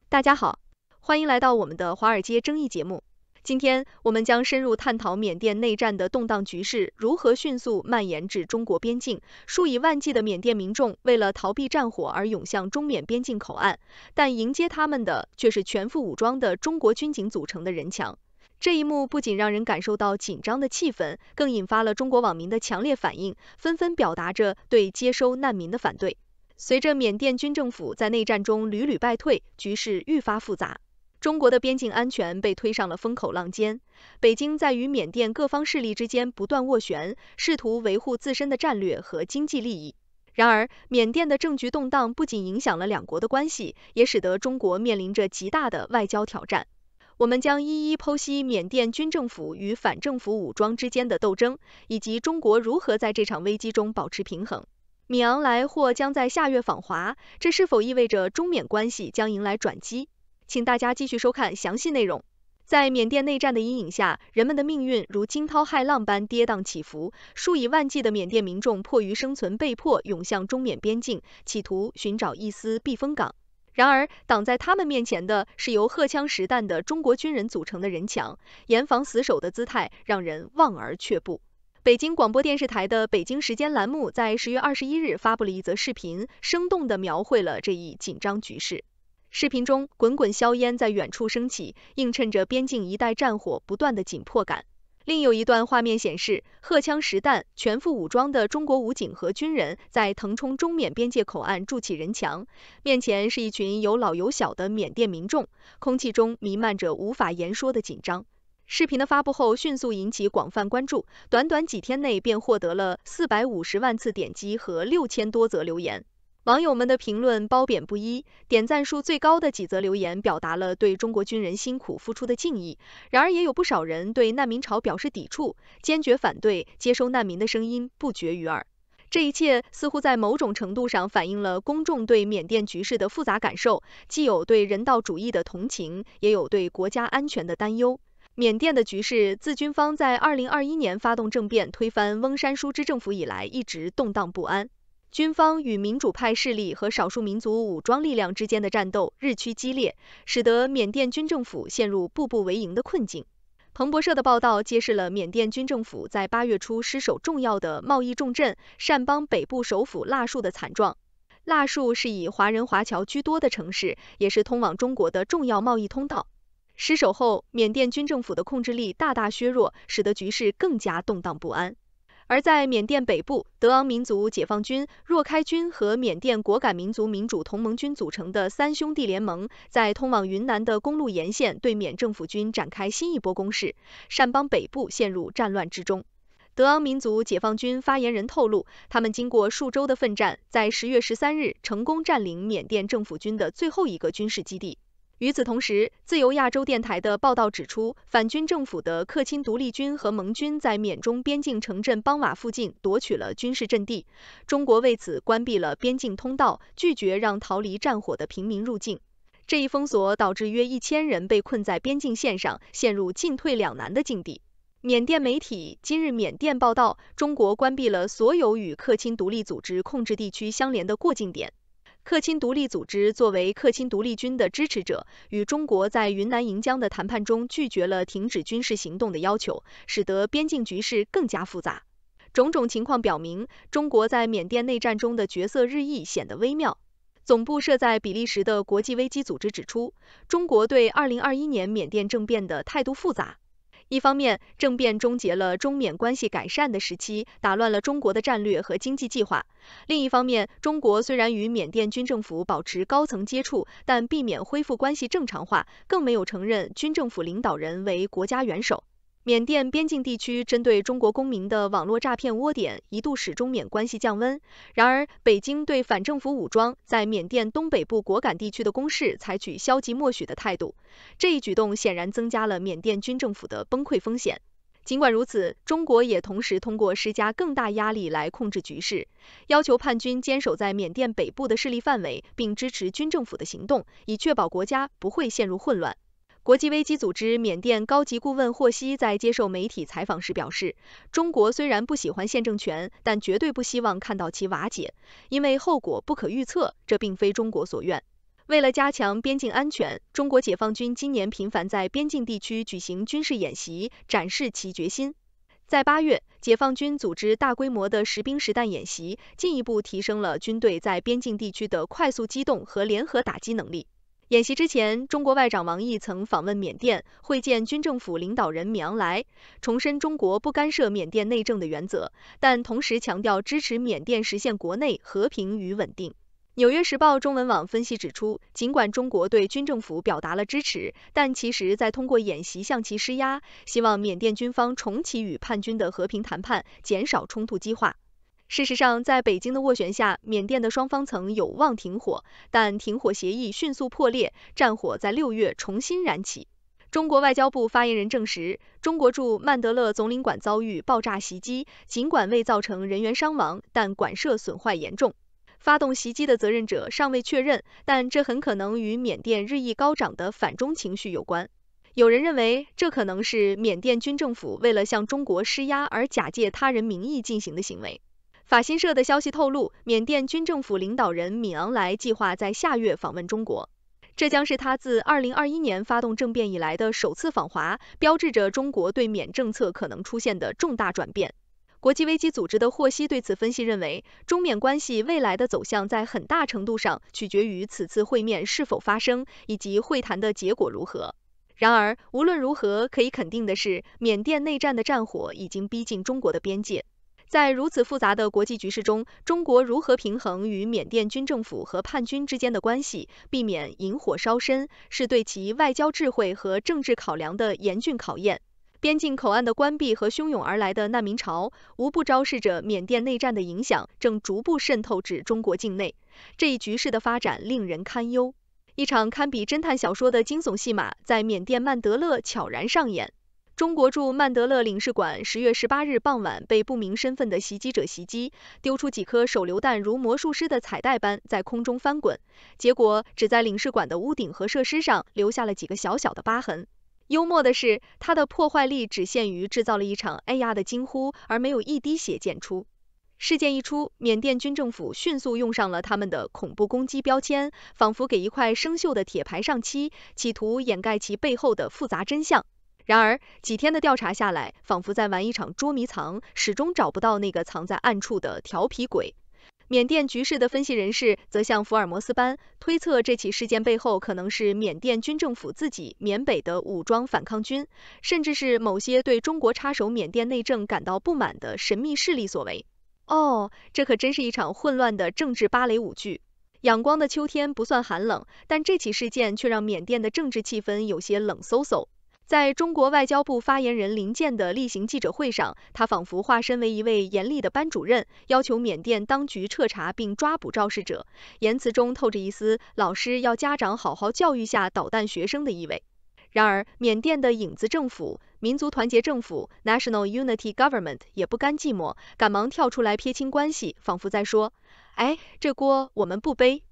大家好，欢迎来到我们的华尔街争议节目。今天，我们将深入探讨缅甸内战的动荡局势如何迅速蔓延至中国边境。数以万计的缅甸民众为了逃避战火而涌向中缅边境口岸，但迎接他们的却是全副武装的中国军警组成的人墙。这一幕不仅让人感受到紧张的气氛，更引发了中国网民的强烈反应，纷纷表达着对接收难民的反对。随着缅甸军政府在内战中屡屡败退，局势愈发复杂。中国的边境安全被推上了风口浪尖，北京在与缅甸各方势力之间不断斡旋，试图维护自身的战略和经济利益。然而，缅甸的政局动荡不仅影响了两国的关系，也使得中国面临着极大的外交挑战。我们将一一剖析缅甸军政府与反政府武装之间的斗争，以及中国如何在这场危机中保持平衡。缅昂莱或将在下月访华，这是否意味着中缅关系将迎来转机？请大家继续收看详细内容。在缅甸内战的阴影下，人们的命运如惊涛骇浪般跌宕起伏。数以万计的缅甸民众迫于生存，被迫涌向中缅边境，企图寻找一丝避风港。然而，挡在他们面前的是由荷枪实弹的中国军人组成的人墙，严防死守的姿态让人望而却步。北京广播电视台的《北京时间》栏目在十月二十一日发布了一则视频，生动地描绘了这一紧张局势。视频中，滚滚硝烟在远处升起，映衬着边境一带战火不断的紧迫感。另有一段画面显示，荷枪实弹、全副武装的中国武警和军人在腾冲中缅边界口岸筑起人墙，面前是一群有老有小的缅甸民众，空气中弥漫着无法言说的紧张。视频的发布后迅速引起广泛关注，短短几天内便获得了四百五十万次点击和六千多则留言。网友们的评论褒贬不一，点赞数最高的几则留言表达了对中国军人辛苦付出的敬意。然而，也有不少人对难民潮表示抵触，坚决反对接收难民的声音不绝于耳。这一切似乎在某种程度上反映了公众对缅甸局势的复杂感受，既有对人道主义的同情，也有对国家安全的担忧。缅甸的局势自军方在2021年发动政变推翻翁山苏芝政府以来，一直动荡不安。军方与民主派势力和少数民族武装力量之间的战斗日趋激烈，使得缅甸军政府陷入步步为营的困境。彭博社的报道揭示了缅甸军政府在八月初失守重要的贸易重镇善邦北部首府腊戍的惨状。腊戍是以华人华侨居多的城市，也是通往中国的重要贸易通道。失守后，缅甸军政府的控制力大大削弱，使得局势更加动荡不安。而在缅甸北部，德昂民族解放军、若开军和缅甸果敢民族民主同盟军组成的“三兄弟联盟”在通往云南的公路沿线对缅政府军展开新一波攻势，善邦北部陷入战乱之中。德昂民族解放军发言人透露，他们经过数周的奋战，在十月十三日成功占领缅甸政府军的最后一个军事基地。与此同时，自由亚洲电台的报道指出，反军政府的克钦独立军和盟军在缅中边境城镇邦瓦附近夺取了军事阵地。中国为此关闭了边境通道，拒绝让逃离战火的平民入境。这一封锁导致约一千人被困在边境线上，陷入进退两难的境地。缅甸媒体今日缅甸报道，中国关闭了所有与克钦独立组织控制地区相连的过境点。克钦独立组织作为克钦独立军的支持者，与中国在云南盈江的谈判中拒绝了停止军事行动的要求，使得边境局势更加复杂。种种情况表明，中国在缅甸内战中的角色日益显得微妙。总部设在比利时的国际危机组织指出，中国对二零二一年缅甸政变的态度复杂。一方面，政变终结了中缅关系改善的时期，打乱了中国的战略和经济计划；另一方面，中国虽然与缅甸军政府保持高层接触，但避免恢复关系正常化，更没有承认军政府领导人为国家元首。缅甸边境地区针对中国公民的网络诈骗窝点一度使中缅关系降温。然而，北京对反政府武装在缅甸东北部果敢地区的攻势采取消极默许的态度，这一举动显然增加了缅甸军政府的崩溃风险。尽管如此，中国也同时通过施加更大压力来控制局势，要求叛军坚守在缅甸北部的势力范围，并支持军政府的行动，以确保国家不会陷入混乱。国际危机组织缅甸高级顾问霍希在接受媒体采访时表示：“中国虽然不喜欢现政权，但绝对不希望看到其瓦解，因为后果不可预测，这并非中国所愿。为了加强边境安全，中国解放军今年频繁在边境地区举行军事演习，展示其决心。在八月，解放军组织大规模的实兵实弹演习，进一步提升了军队在边境地区的快速机动和联合打击能力。”演习之前，中国外长王毅曾访问缅甸，会见军政府领导人米昂莱，重申中国不干涉缅甸内政的原则，但同时强调支持缅甸实现国内和平与稳定。《纽约时报》中文网分析指出，尽管中国对军政府表达了支持，但其实在通过演习向其施压，希望缅甸军方重启与叛军的和平谈判，减少冲突激化。事实上，在北京的斡旋下，缅甸的双方曾有望停火，但停火协议迅速破裂，战火在六月重新燃起。中国外交部发言人证实，中国驻曼德勒总领馆遭遇爆炸袭击，尽管未造成人员伤亡，但馆舍损坏严重。发动袭击的责任者尚未确认，但这很可能与缅甸日益高涨的反中情绪有关。有人认为，这可能是缅甸军政府为了向中国施压而假借他人名义进行的行为。法新社的消息透露，缅甸军政府领导人敏昂莱计划在下月访问中国，这将是他自2021年发动政变以来的首次访华，标志着中国对缅政策可能出现的重大转变。国际危机组织的霍希对此分析认为，中缅关系未来的走向在很大程度上取决于此次会面是否发生以及会谈的结果如何。然而，无论如何，可以肯定的是，缅甸内战的战火已经逼近中国的边界。在如此复杂的国际局势中，中国如何平衡与缅甸军政府和叛军之间的关系，避免引火烧身，是对其外交智慧和政治考量的严峻考验。边境口岸的关闭和汹涌而来的难民潮，无不昭示着缅甸内战的影响正逐步渗透至中国境内。这一局势的发展令人堪忧。一场堪比侦探小说的惊悚戏码在缅甸曼德勒悄然上演。中国驻曼德勒领事馆十月十八日傍晚被不明身份的袭击者袭击，丢出几颗手榴弹，如魔术师的彩带般在空中翻滚，结果只在领事馆的屋顶和设施上留下了几个小小的疤痕。幽默的是，它的破坏力只限于制造了一场“哎呀”的惊呼，而没有一滴血溅出。事件一出，缅甸军政府迅速用上了他们的恐怖攻击标签，仿佛给一块生锈的铁牌上漆，企图掩盖其背后的复杂真相。然而，几天的调查下来，仿佛在玩一场捉迷藏，始终找不到那个藏在暗处的调皮鬼。缅甸局势的分析人士则像福尔摩斯般推测，这起事件背后可能是缅甸军政府自己、缅北的武装反抗军，甚至是某些对中国插手缅甸内政感到不满的神秘势力所为。哦，这可真是一场混乱的政治芭蕾舞剧。阳光的秋天不算寒冷，但这起事件却让缅甸的政治气氛有些冷飕飕。在中国外交部发言人林健的例行记者会上，他仿佛化身为一位严厉的班主任，要求缅甸当局彻查并抓捕肇事者，言辞中透着一丝“老师要家长好好教育下捣蛋学生的意味”。然而，缅甸的影子政府——民族团结政府 （National Unity Government） 也不甘寂寞，赶忙跳出来撇清关系，仿佛在说：“哎，这锅我们不背。”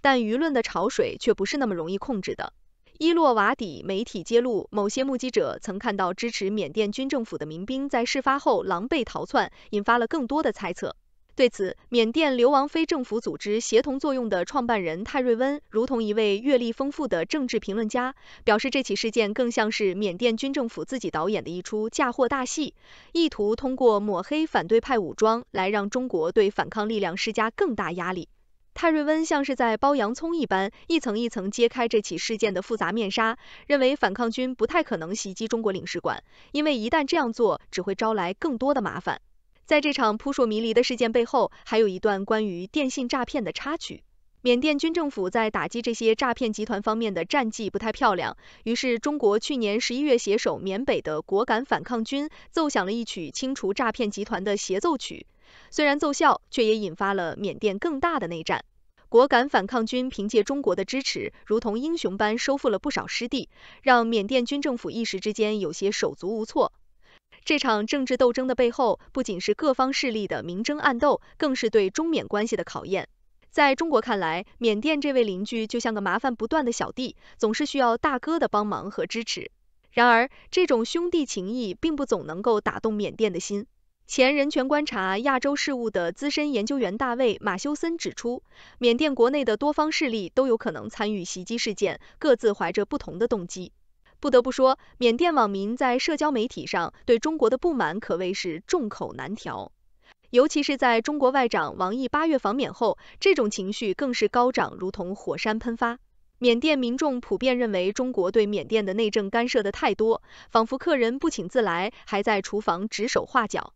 但舆论的潮水却不是那么容易控制的。伊洛瓦底媒体揭露，某些目击者曾看到支持缅甸军政府的民兵在事发后狼狈逃窜，引发了更多的猜测。对此，缅甸流亡非政府组织协同作用的创办人泰瑞温，如同一位阅历丰富的政治评论家，表示这起事件更像是缅甸军政府自己导演的一出嫁祸大戏，意图通过抹黑反对派武装来让中国对反抗力量施加更大压力。泰瑞温像是在剥洋葱一般，一层一层揭开这起事件的复杂面纱，认为反抗军不太可能袭击中国领事馆，因为一旦这样做，只会招来更多的麻烦。在这场扑朔迷离的事件背后，还有一段关于电信诈骗的插曲。缅甸军政府在打击这些诈骗集团方面的战绩不太漂亮，于是中国去年十一月携手缅北的果敢反抗军，奏响了一曲清除诈骗集团的协奏曲。虽然奏效，却也引发了缅甸更大的内战。果敢反抗军凭借中国的支持，如同英雄般收复了不少失地，让缅甸军政府一时之间有些手足无措。这场政治斗争的背后，不仅是各方势力的明争暗斗，更是对中缅关系的考验。在中国看来，缅甸这位邻居就像个麻烦不断的小弟，总是需要大哥的帮忙和支持。然而，这种兄弟情谊并不总能够打动缅甸的心。前人权观察亚洲事务的资深研究员大卫马修森指出，缅甸国内的多方势力都有可能参与袭击事件，各自怀着不同的动机。不得不说，缅甸网民在社交媒体上对中国的不满可谓是众口难调，尤其是在中国外长王毅八月访缅后，这种情绪更是高涨，如同火山喷发。缅甸民众普遍认为中国对缅甸的内政干涉的太多，仿佛客人不请自来，还在厨房指手画脚。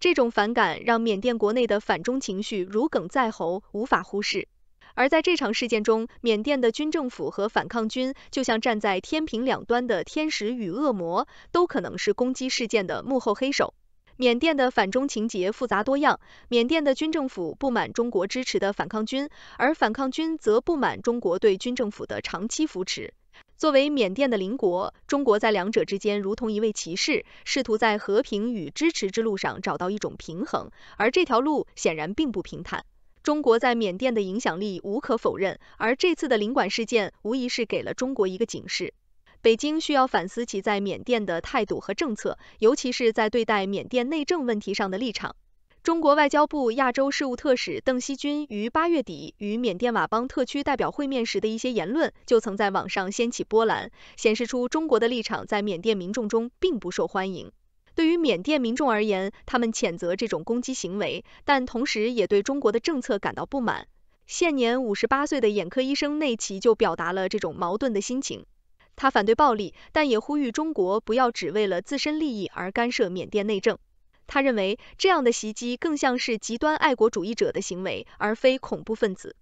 这种反感让缅甸国内的反中情绪如鲠在喉，无法忽视。而在这场事件中，缅甸的军政府和反抗军就像站在天平两端的天使与恶魔，都可能是攻击事件的幕后黑手。缅甸的反中情节复杂多样，缅甸的军政府不满中国支持的反抗军，而反抗军则不满中国对军政府的长期扶持。作为缅甸的邻国，中国在两者之间如同一位骑士，试图在和平与支持之路上找到一种平衡，而这条路显然并不平坦。中国在缅甸的影响力无可否认，而这次的领馆事件无疑是给了中国一个警示。北京需要反思其在缅甸的态度和政策，尤其是在对待缅甸内政问题上的立场。中国外交部亚洲事务特使邓锡军于八月底与缅甸佤邦特区代表会面时的一些言论，就曾在网上掀起波澜，显示出中国的立场在缅甸民众中并不受欢迎。对于缅甸民众而言，他们谴责这种攻击行为，但同时也对中国的政策感到不满。现年五十八岁的眼科医生内奇就表达了这种矛盾的心情。他反对暴力，但也呼吁中国不要只为了自身利益而干涉缅甸内政。他认为这样的袭击更像是极端爱国主义者的行为，而非恐怖分子。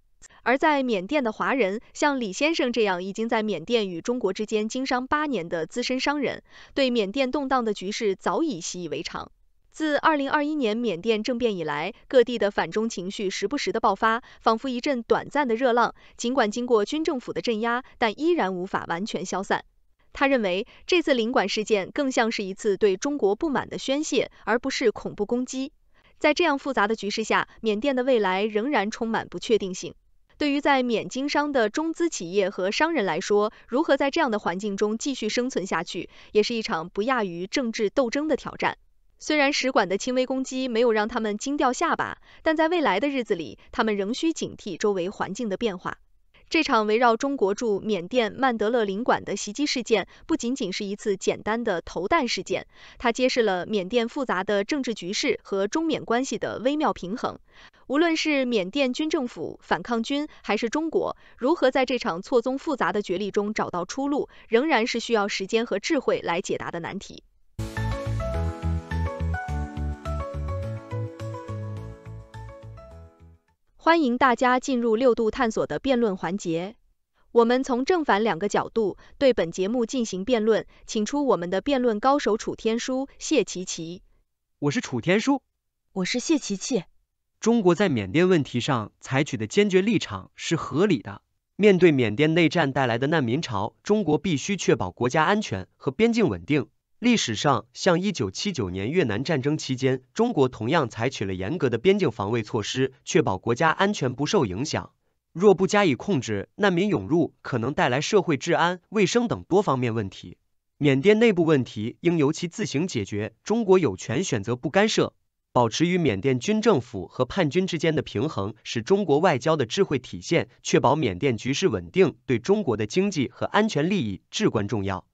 而在缅甸的华人，像李先生这样已经在缅甸与中国之间经商八年的资深商人，对缅甸动荡的局势早已习以为常。自2021年缅甸政变以来，各地的反中情绪时不时的爆发，仿佛一阵短暂的热浪。尽管经过军政府的镇压，但依然无法完全消散。他认为，这次领馆事件更像是一次对中国不满的宣泄，而不是恐怖攻击。在这样复杂的局势下，缅甸的未来仍然充满不确定性。对于在缅经商的中资企业和商人来说，如何在这样的环境中继续生存下去，也是一场不亚于政治斗争的挑战。虽然使馆的轻微攻击没有让他们惊掉下巴，但在未来的日子里，他们仍需警惕周围环境的变化。这场围绕中国驻缅甸曼德勒领馆的袭击事件，不仅仅是一次简单的投弹事件，它揭示了缅甸复杂的政治局势和中缅关系的微妙平衡。无论是缅甸军政府、反抗军，还是中国，如何在这场错综复杂的角力中找到出路，仍然是需要时间和智慧来解答的难题。欢迎大家进入六度探索的辩论环节。我们从正反两个角度对本节目进行辩论，请出我们的辩论高手楚天舒、谢琪琪。我是楚天舒，我是谢琪琪。中国在缅甸问题上采取的坚决立场是合理的。面对缅甸内战带来的难民潮，中国必须确保国家安全和边境稳定。历史上，像一九七九年越南战争期间，中国同样采取了严格的边境防卫措施，确保国家安全不受影响。若不加以控制，难民涌入可能带来社会治安、卫生等多方面问题。缅甸内部问题应由其自行解决，中国有权选择不干涉，保持与缅甸军政府和叛军之间的平衡，是中国外交的智慧体现。确保缅甸局势稳定，对中国的经济和安全利益至关重要。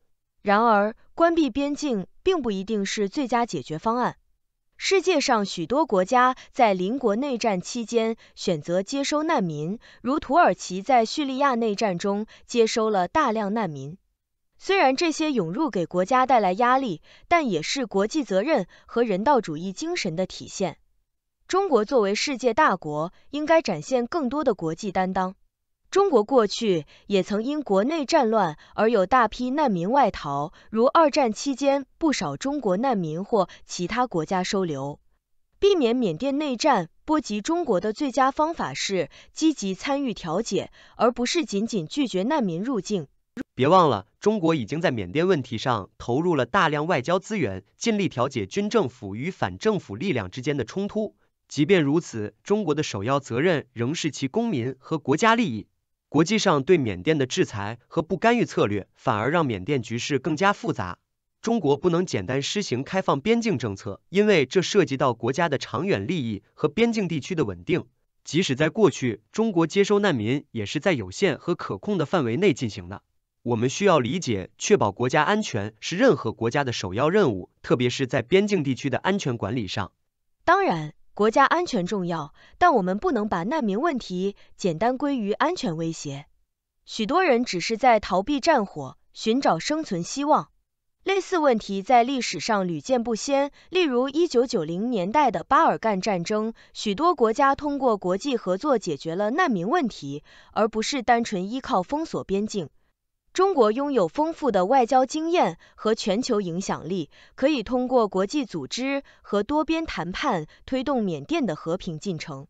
然而，关闭边境并不一定是最佳解决方案。世界上许多国家在邻国内战期间选择接收难民，如土耳其在叙利亚内战中接收了大量难民。虽然这些涌入给国家带来压力，但也是国际责任和人道主义精神的体现。中国作为世界大国，应该展现更多的国际担当。中国过去也曾因国内战乱而有大批难民外逃，如二战期间不少中国难民或其他国家收留。避免缅甸内战波及中国的最佳方法是积极参与调解，而不是仅仅拒绝难民入境。别忘了，中国已经在缅甸问题上投入了大量外交资源，尽力调解军政府与反政府力量之间的冲突。即便如此，中国的首要责任仍是其公民和国家利益。国际上对缅甸的制裁和不干预策略，反而让缅甸局势更加复杂。中国不能简单施行开放边境政策，因为这涉及到国家的长远利益和边境地区的稳定。即使在过去，中国接收难民也是在有限和可控的范围内进行的。我们需要理解，确保国家安全是任何国家的首要任务，特别是在边境地区的安全管理上。当然。国家安全重要，但我们不能把难民问题简单归于安全威胁。许多人只是在逃避战火，寻找生存希望。类似问题在历史上屡见不鲜，例如1990年代的巴尔干战争。许多国家通过国际合作解决了难民问题，而不是单纯依靠封锁边境。中国拥有丰富的外交经验和全球影响力，可以通过国际组织和多边谈判推动缅甸的和平进程。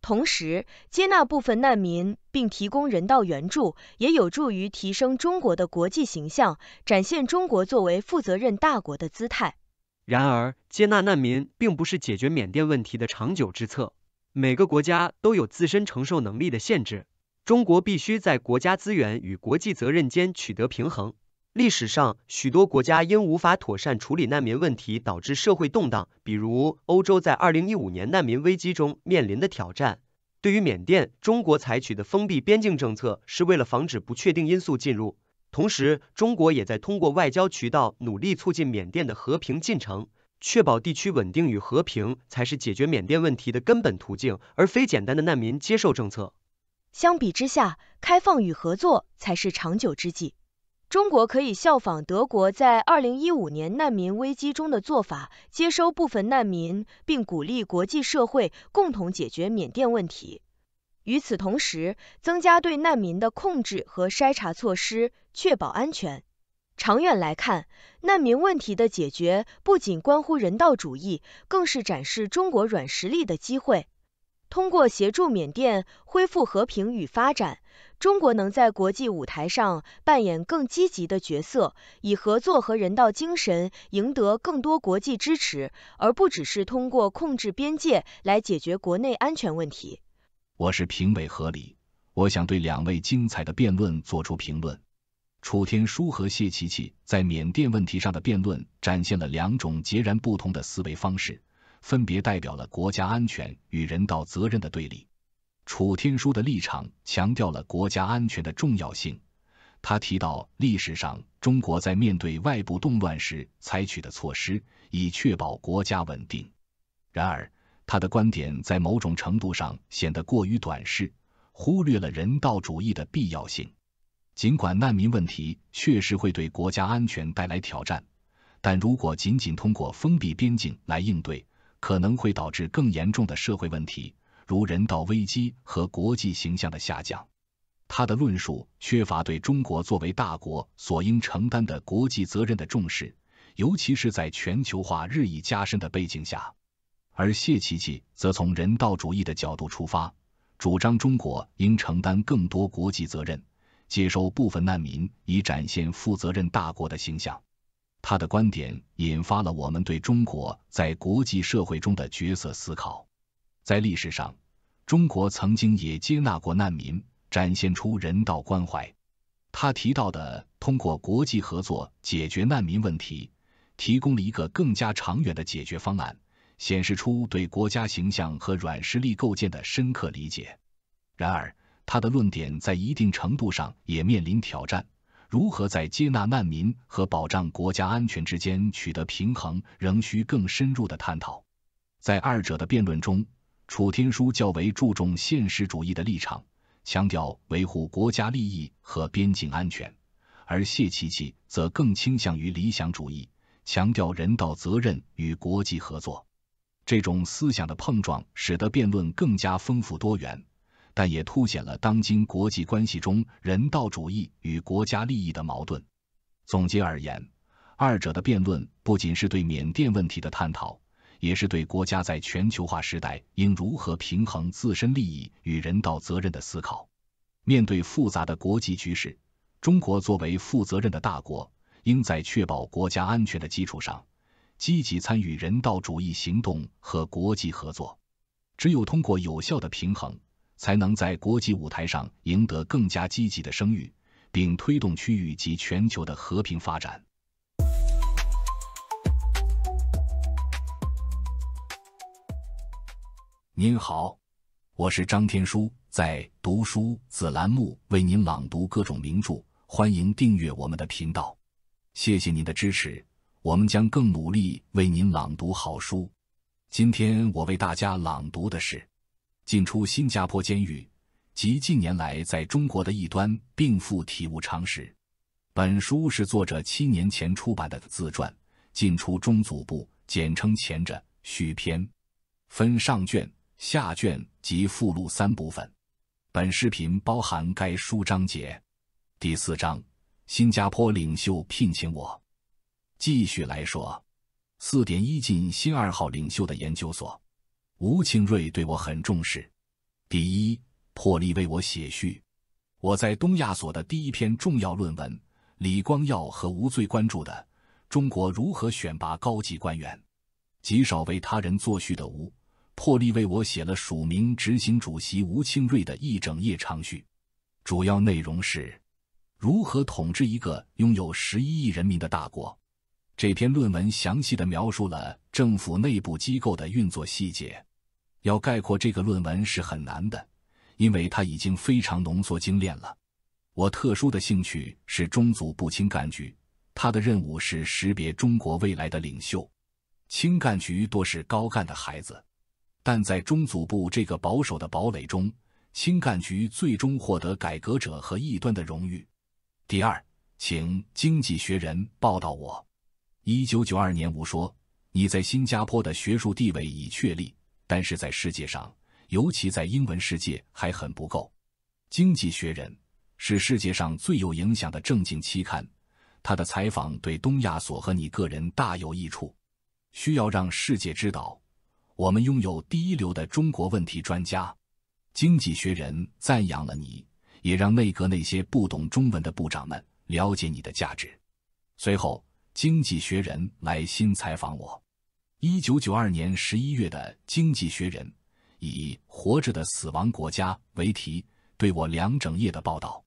同时，接纳部分难民并提供人道援助，也有助于提升中国的国际形象，展现中国作为负责任大国的姿态。然而，接纳难民并不是解决缅甸问题的长久之策，每个国家都有自身承受能力的限制。中国必须在国家资源与国际责任间取得平衡。历史上，许多国家因无法妥善处理难民问题，导致社会动荡，比如欧洲在二零一五年难民危机中面临的挑战。对于缅甸，中国采取的封闭边境政策是为了防止不确定因素进入，同时中国也在通过外交渠道努力促进缅甸的和平进程，确保地区稳定与和平才是解决缅甸问题的根本途径，而非简单的难民接受政策。相比之下，开放与合作才是长久之计。中国可以效仿德国在2015年难民危机中的做法，接收部分难民，并鼓励国际社会共同解决缅甸问题。与此同时，增加对难民的控制和筛查措施，确保安全。长远来看，难民问题的解决不仅关乎人道主义，更是展示中国软实力的机会。通过协助缅甸恢复和平与发展，中国能在国际舞台上扮演更积极的角色，以合作和人道精神赢得更多国际支持，而不只是通过控制边界来解决国内安全问题。我是评委何里，我想对两位精彩的辩论做出评论。楚天舒和谢琪琪在缅甸问题上的辩论，展现了两种截然不同的思维方式。分别代表了国家安全与人道责任的对立。楚天舒的立场强调了国家安全的重要性，他提到历史上中国在面对外部动乱时采取的措施，以确保国家稳定。然而，他的观点在某种程度上显得过于短视，忽略了人道主义的必要性。尽管难民问题确实会对国家安全带来挑战，但如果仅仅通过封闭边境来应对，可能会导致更严重的社会问题，如人道危机和国际形象的下降。他的论述缺乏对中国作为大国所应承担的国际责任的重视，尤其是在全球化日益加深的背景下。而谢奇奇则从人道主义的角度出发，主张中国应承担更多国际责任，接收部分难民，以展现负责任大国的形象。他的观点引发了我们对中国在国际社会中的角色思考。在历史上，中国曾经也接纳过难民，展现出人道关怀。他提到的通过国际合作解决难民问题，提供了一个更加长远的解决方案，显示出对国家形象和软实力构建的深刻理解。然而，他的论点在一定程度上也面临挑战。如何在接纳难民和保障国家安全之间取得平衡，仍需更深入的探讨。在二者的辩论中，楚天舒较为注重现实主义的立场，强调维护国家利益和边境安全；而谢琪琪则更倾向于理想主义，强调人道责任与国际合作。这种思想的碰撞，使得辩论更加丰富多元。但也凸显了当今国际关系中人道主义与国家利益的矛盾。总结而言，二者的辩论不仅是对缅甸问题的探讨，也是对国家在全球化时代应如何平衡自身利益与人道责任的思考。面对复杂的国际局势，中国作为负责任的大国，应在确保国家安全的基础上，积极参与人道主义行动和国际合作。只有通过有效的平衡。才能在国际舞台上赢得更加积极的声誉，并推动区域及全球的和平发展。您好，我是张天舒，在读书子栏目为您朗读各种名著，欢迎订阅我们的频道。谢谢您的支持，我们将更努力为您朗读好书。今天我为大家朗读的是。进出新加坡监狱及近年来在中国的一端，并附体悟常识。本书是作者七年前出版的自传《进出中组部》，简称前者续篇，分上卷、下卷及附录三部分。本视频包含该书章节第四章：新加坡领袖聘请我。继续来说，四点一进新二号领袖的研究所。吴清瑞对我很重视，第一，破例为我写序。我在东亚所的第一篇重要论文，李光耀和吴最关注的《中国如何选拔高级官员》，极少为他人作序的吴，破例为我写了署名执行主席吴清瑞的一整页长序。主要内容是，如何统治一个拥有十一亿人民的大国。这篇论文详细的描述了政府内部机构的运作细节。要概括这个论文是很难的，因为它已经非常浓缩精炼了。我特殊的兴趣是中组部青干局，他的任务是识别中国未来的领袖。青干局多是高干的孩子，但在中组部这个保守的堡垒中，青干局最终获得改革者和异端的荣誉。第二，请《经济学人》报道我。一九九二年，吴说你在新加坡的学术地位已确立。但是在世界上，尤其在英文世界还很不够。《经济学人》是世界上最有影响的政经期刊，他的采访对东亚所和你个人大有益处。需要让世界知道，我们拥有第一流的中国问题专家。《经济学人》赞扬了你，也让内阁那些不懂中文的部长们了解你的价值。随后，《经济学人》来新采访我。一九九二年十一月的《经济学人》以“活着的死亡国家”为题，对我两整页的报道。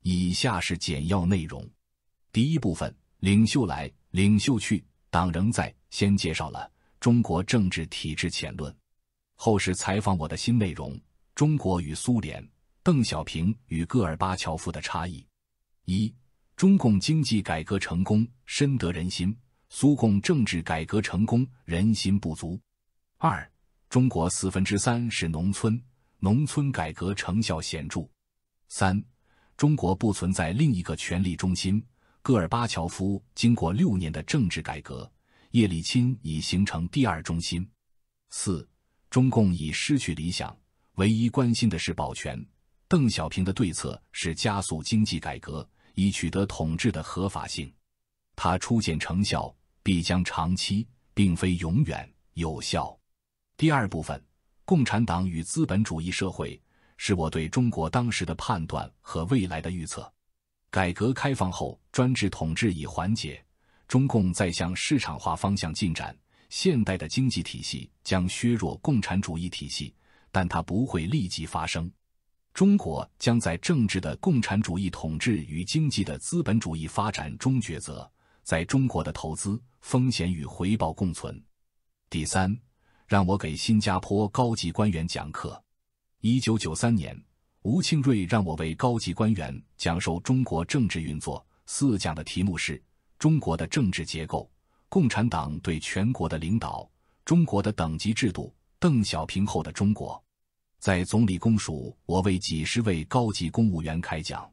以下是简要内容：第一部分，领袖来，领袖去，党仍在。先介绍了中国政治体制浅论，后是采访我的新内容：中国与苏联，邓小平与戈尔巴乔夫的差异。一，中共经济改革成功，深得人心。苏共政治改革成功，人心不足；二，中国四分之三是农村，农村改革成效显著；三，中国不存在另一个权力中心，戈尔巴乔夫经过六年的政治改革，叶利钦已形成第二中心；四，中共已失去理想，唯一关心的是保全，邓小平的对策是加速经济改革，以取得统治的合法性，他初见成效。必将长期，并非永远有效。第二部分，共产党与资本主义社会，是我对中国当时的判断和未来的预测。改革开放后，专制统治已缓解，中共在向市场化方向进展。现代的经济体系将削弱共产主义体系，但它不会立即发生。中国将在政治的共产主义统治与经济的资本主义发展中抉择。在中国的投资。风险与回报共存。第三，让我给新加坡高级官员讲课。一九九三年，吴庆瑞让我为高级官员讲授中国政治运作。四讲的题目是：中国的政治结构、共产党对全国的领导、中国的等级制度、邓小平后的中国。在总理公署，我为几十位高级公务员开讲。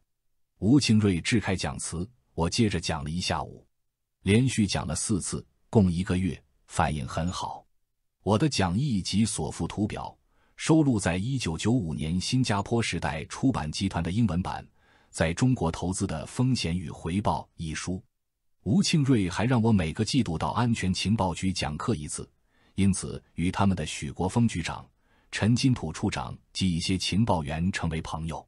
吴庆瑞致开讲词，我接着讲了一下午。连续讲了四次，共一个月，反应很好。我的讲义及所附图表收录在一九九五年新加坡时代出版集团的英文版《在中国投资的风险与回报》一书。吴庆瑞还让我每个季度到安全情报局讲课一次，因此与他们的许国峰局长、陈金普处长及一些情报员成为朋友。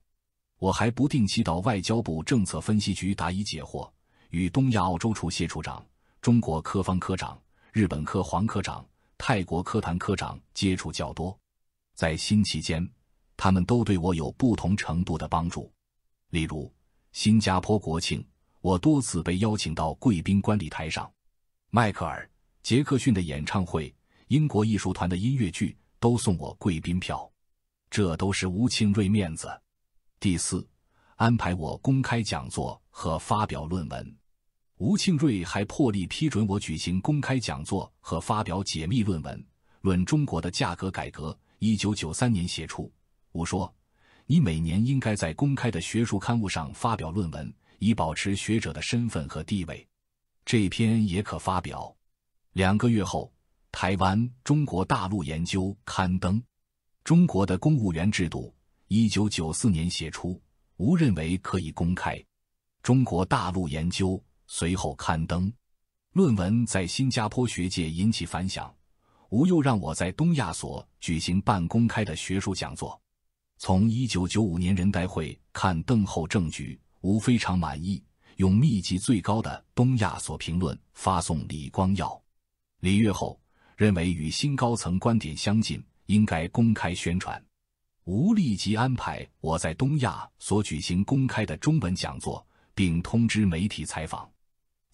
我还不定期到外交部政策分析局答疑解惑。与东亚、澳洲处谢处长、中国科方科长、日本科黄科长、泰国科谭科长接触较多，在新期间，他们都对我有不同程度的帮助。例如，新加坡国庆，我多次被邀请到贵宾观礼台上；迈克尔·杰克逊的演唱会、英国艺术团的音乐剧都送我贵宾票，这都是吴庆瑞面子。第四，安排我公开讲座和发表论文。吴庆瑞还破例批准我举行公开讲座和发表解密论文《论中国的价格改革》。一九九三年写出，我说：“你每年应该在公开的学术刊物上发表论文，以保持学者的身份和地位。”这篇也可发表。两个月后，《台湾中国大陆研究》刊登《中国的公务员制度》。一九九四年写出，吴认为可以公开，《中国大陆研究》。随后刊登，论文在新加坡学界引起反响。吴又让我在东亚所举行半公开的学术讲座。从一九九五年人代会看邓后政局，吴非常满意，用密集最高的东亚所评论发送李光耀、李约后，认为与新高层观点相近，应该公开宣传。吴立即安排我在东亚所举行公开的中文讲座，并通知媒体采访。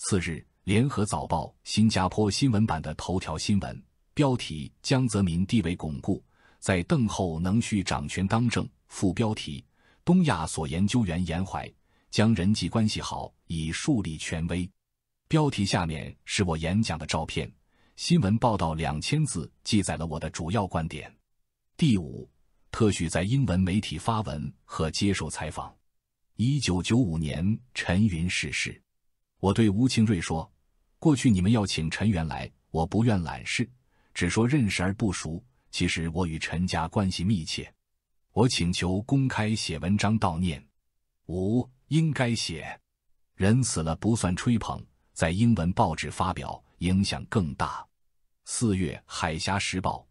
次日，《联合早报》新加坡新闻版的头条新闻标题：江泽民地位巩固，在邓后能续掌权当政。副标题：东亚所研究员严怀将人际关系好以树立权威。标题下面是我演讲的照片。新闻报道两千字，记载了我的主要观点。第五，特许在英文媒体发文和接受采访。一九九五年，陈云逝世。我对吴清瑞说：“过去你们要请陈元来，我不愿揽事，只说认识而不熟。其实我与陈家关系密切，我请求公开写文章悼念。五应该写，人死了不算吹捧，在英文报纸发表影响更大。四月，《海峡时报》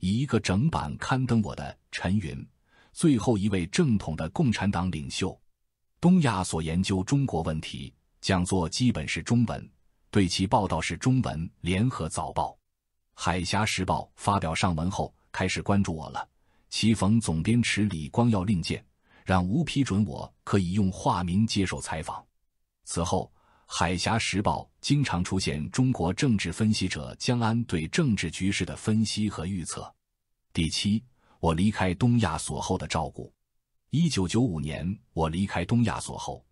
以一个整版刊登我的《陈云：最后一位正统的共产党领袖》，东亚所研究中国问题。”讲座基本是中文，对其报道是中文。联合早报、海峡时报发表上文后，开始关注我了。其逢总编池李光耀令见，让吴批准我可以用化名接受采访。此后，海峡时报经常出现中国政治分析者江安对政治局势的分析和预测。第七，我离开东亚所后的照顾。一九九五年，我离开东亚所后。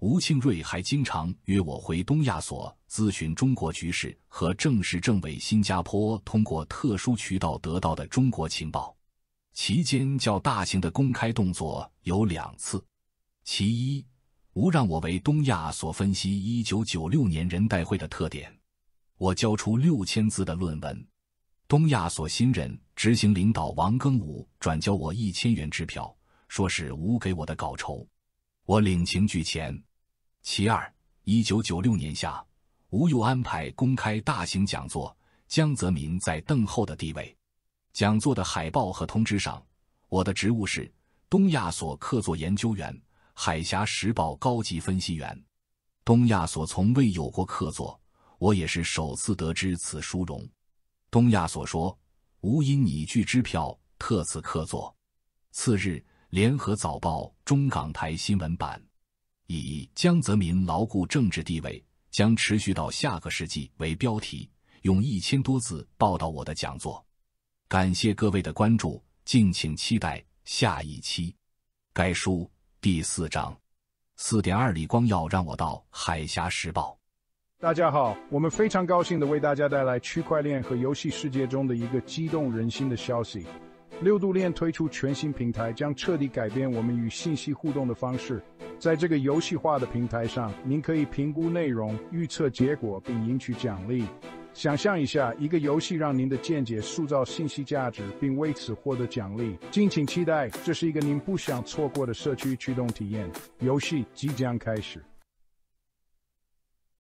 吴庆瑞还经常约我回东亚所咨询中国局势和正式政委新加坡通过特殊渠道得到的中国情报。其间较大型的公开动作有两次。其一，吴让我为东亚所分析1996年人代会的特点，我交出六千字的论文。东亚所新人执行领导王庚武转交我一千元支票，说是吴给我的稿酬，我领情拒签。其二，一九九六年夏，吴又安排公开大型讲座。江泽民在邓后的地位。讲座的海报和通知上，我的职务是东亚所客座研究员、海峡时报高级分析员。东亚所从未有过客座，我也是首次得知此殊荣。东亚所说，吾因你拒支票，特此客座。次日，《联合早报》中港台新闻版。以江泽民牢固政治地位将持续到下个世纪为标题，用一千多字报道我的讲座。感谢各位的关注，敬请期待下一期。该书第四章，四点二李光耀让我到海峡时报。大家好，我们非常高兴的为大家带来区块链和游戏世界中的一个激动人心的消息：六度链推出全新平台，将彻底改变我们与信息互动的方式。在这个游戏化的平台上，您可以评估内容、预测结果并赢取奖励。想象一下，一个游戏让您的见解塑造信息价值，并为此获得奖励。敬请期待，这是一个您不想错过的社区驱动体验。游戏即将开始。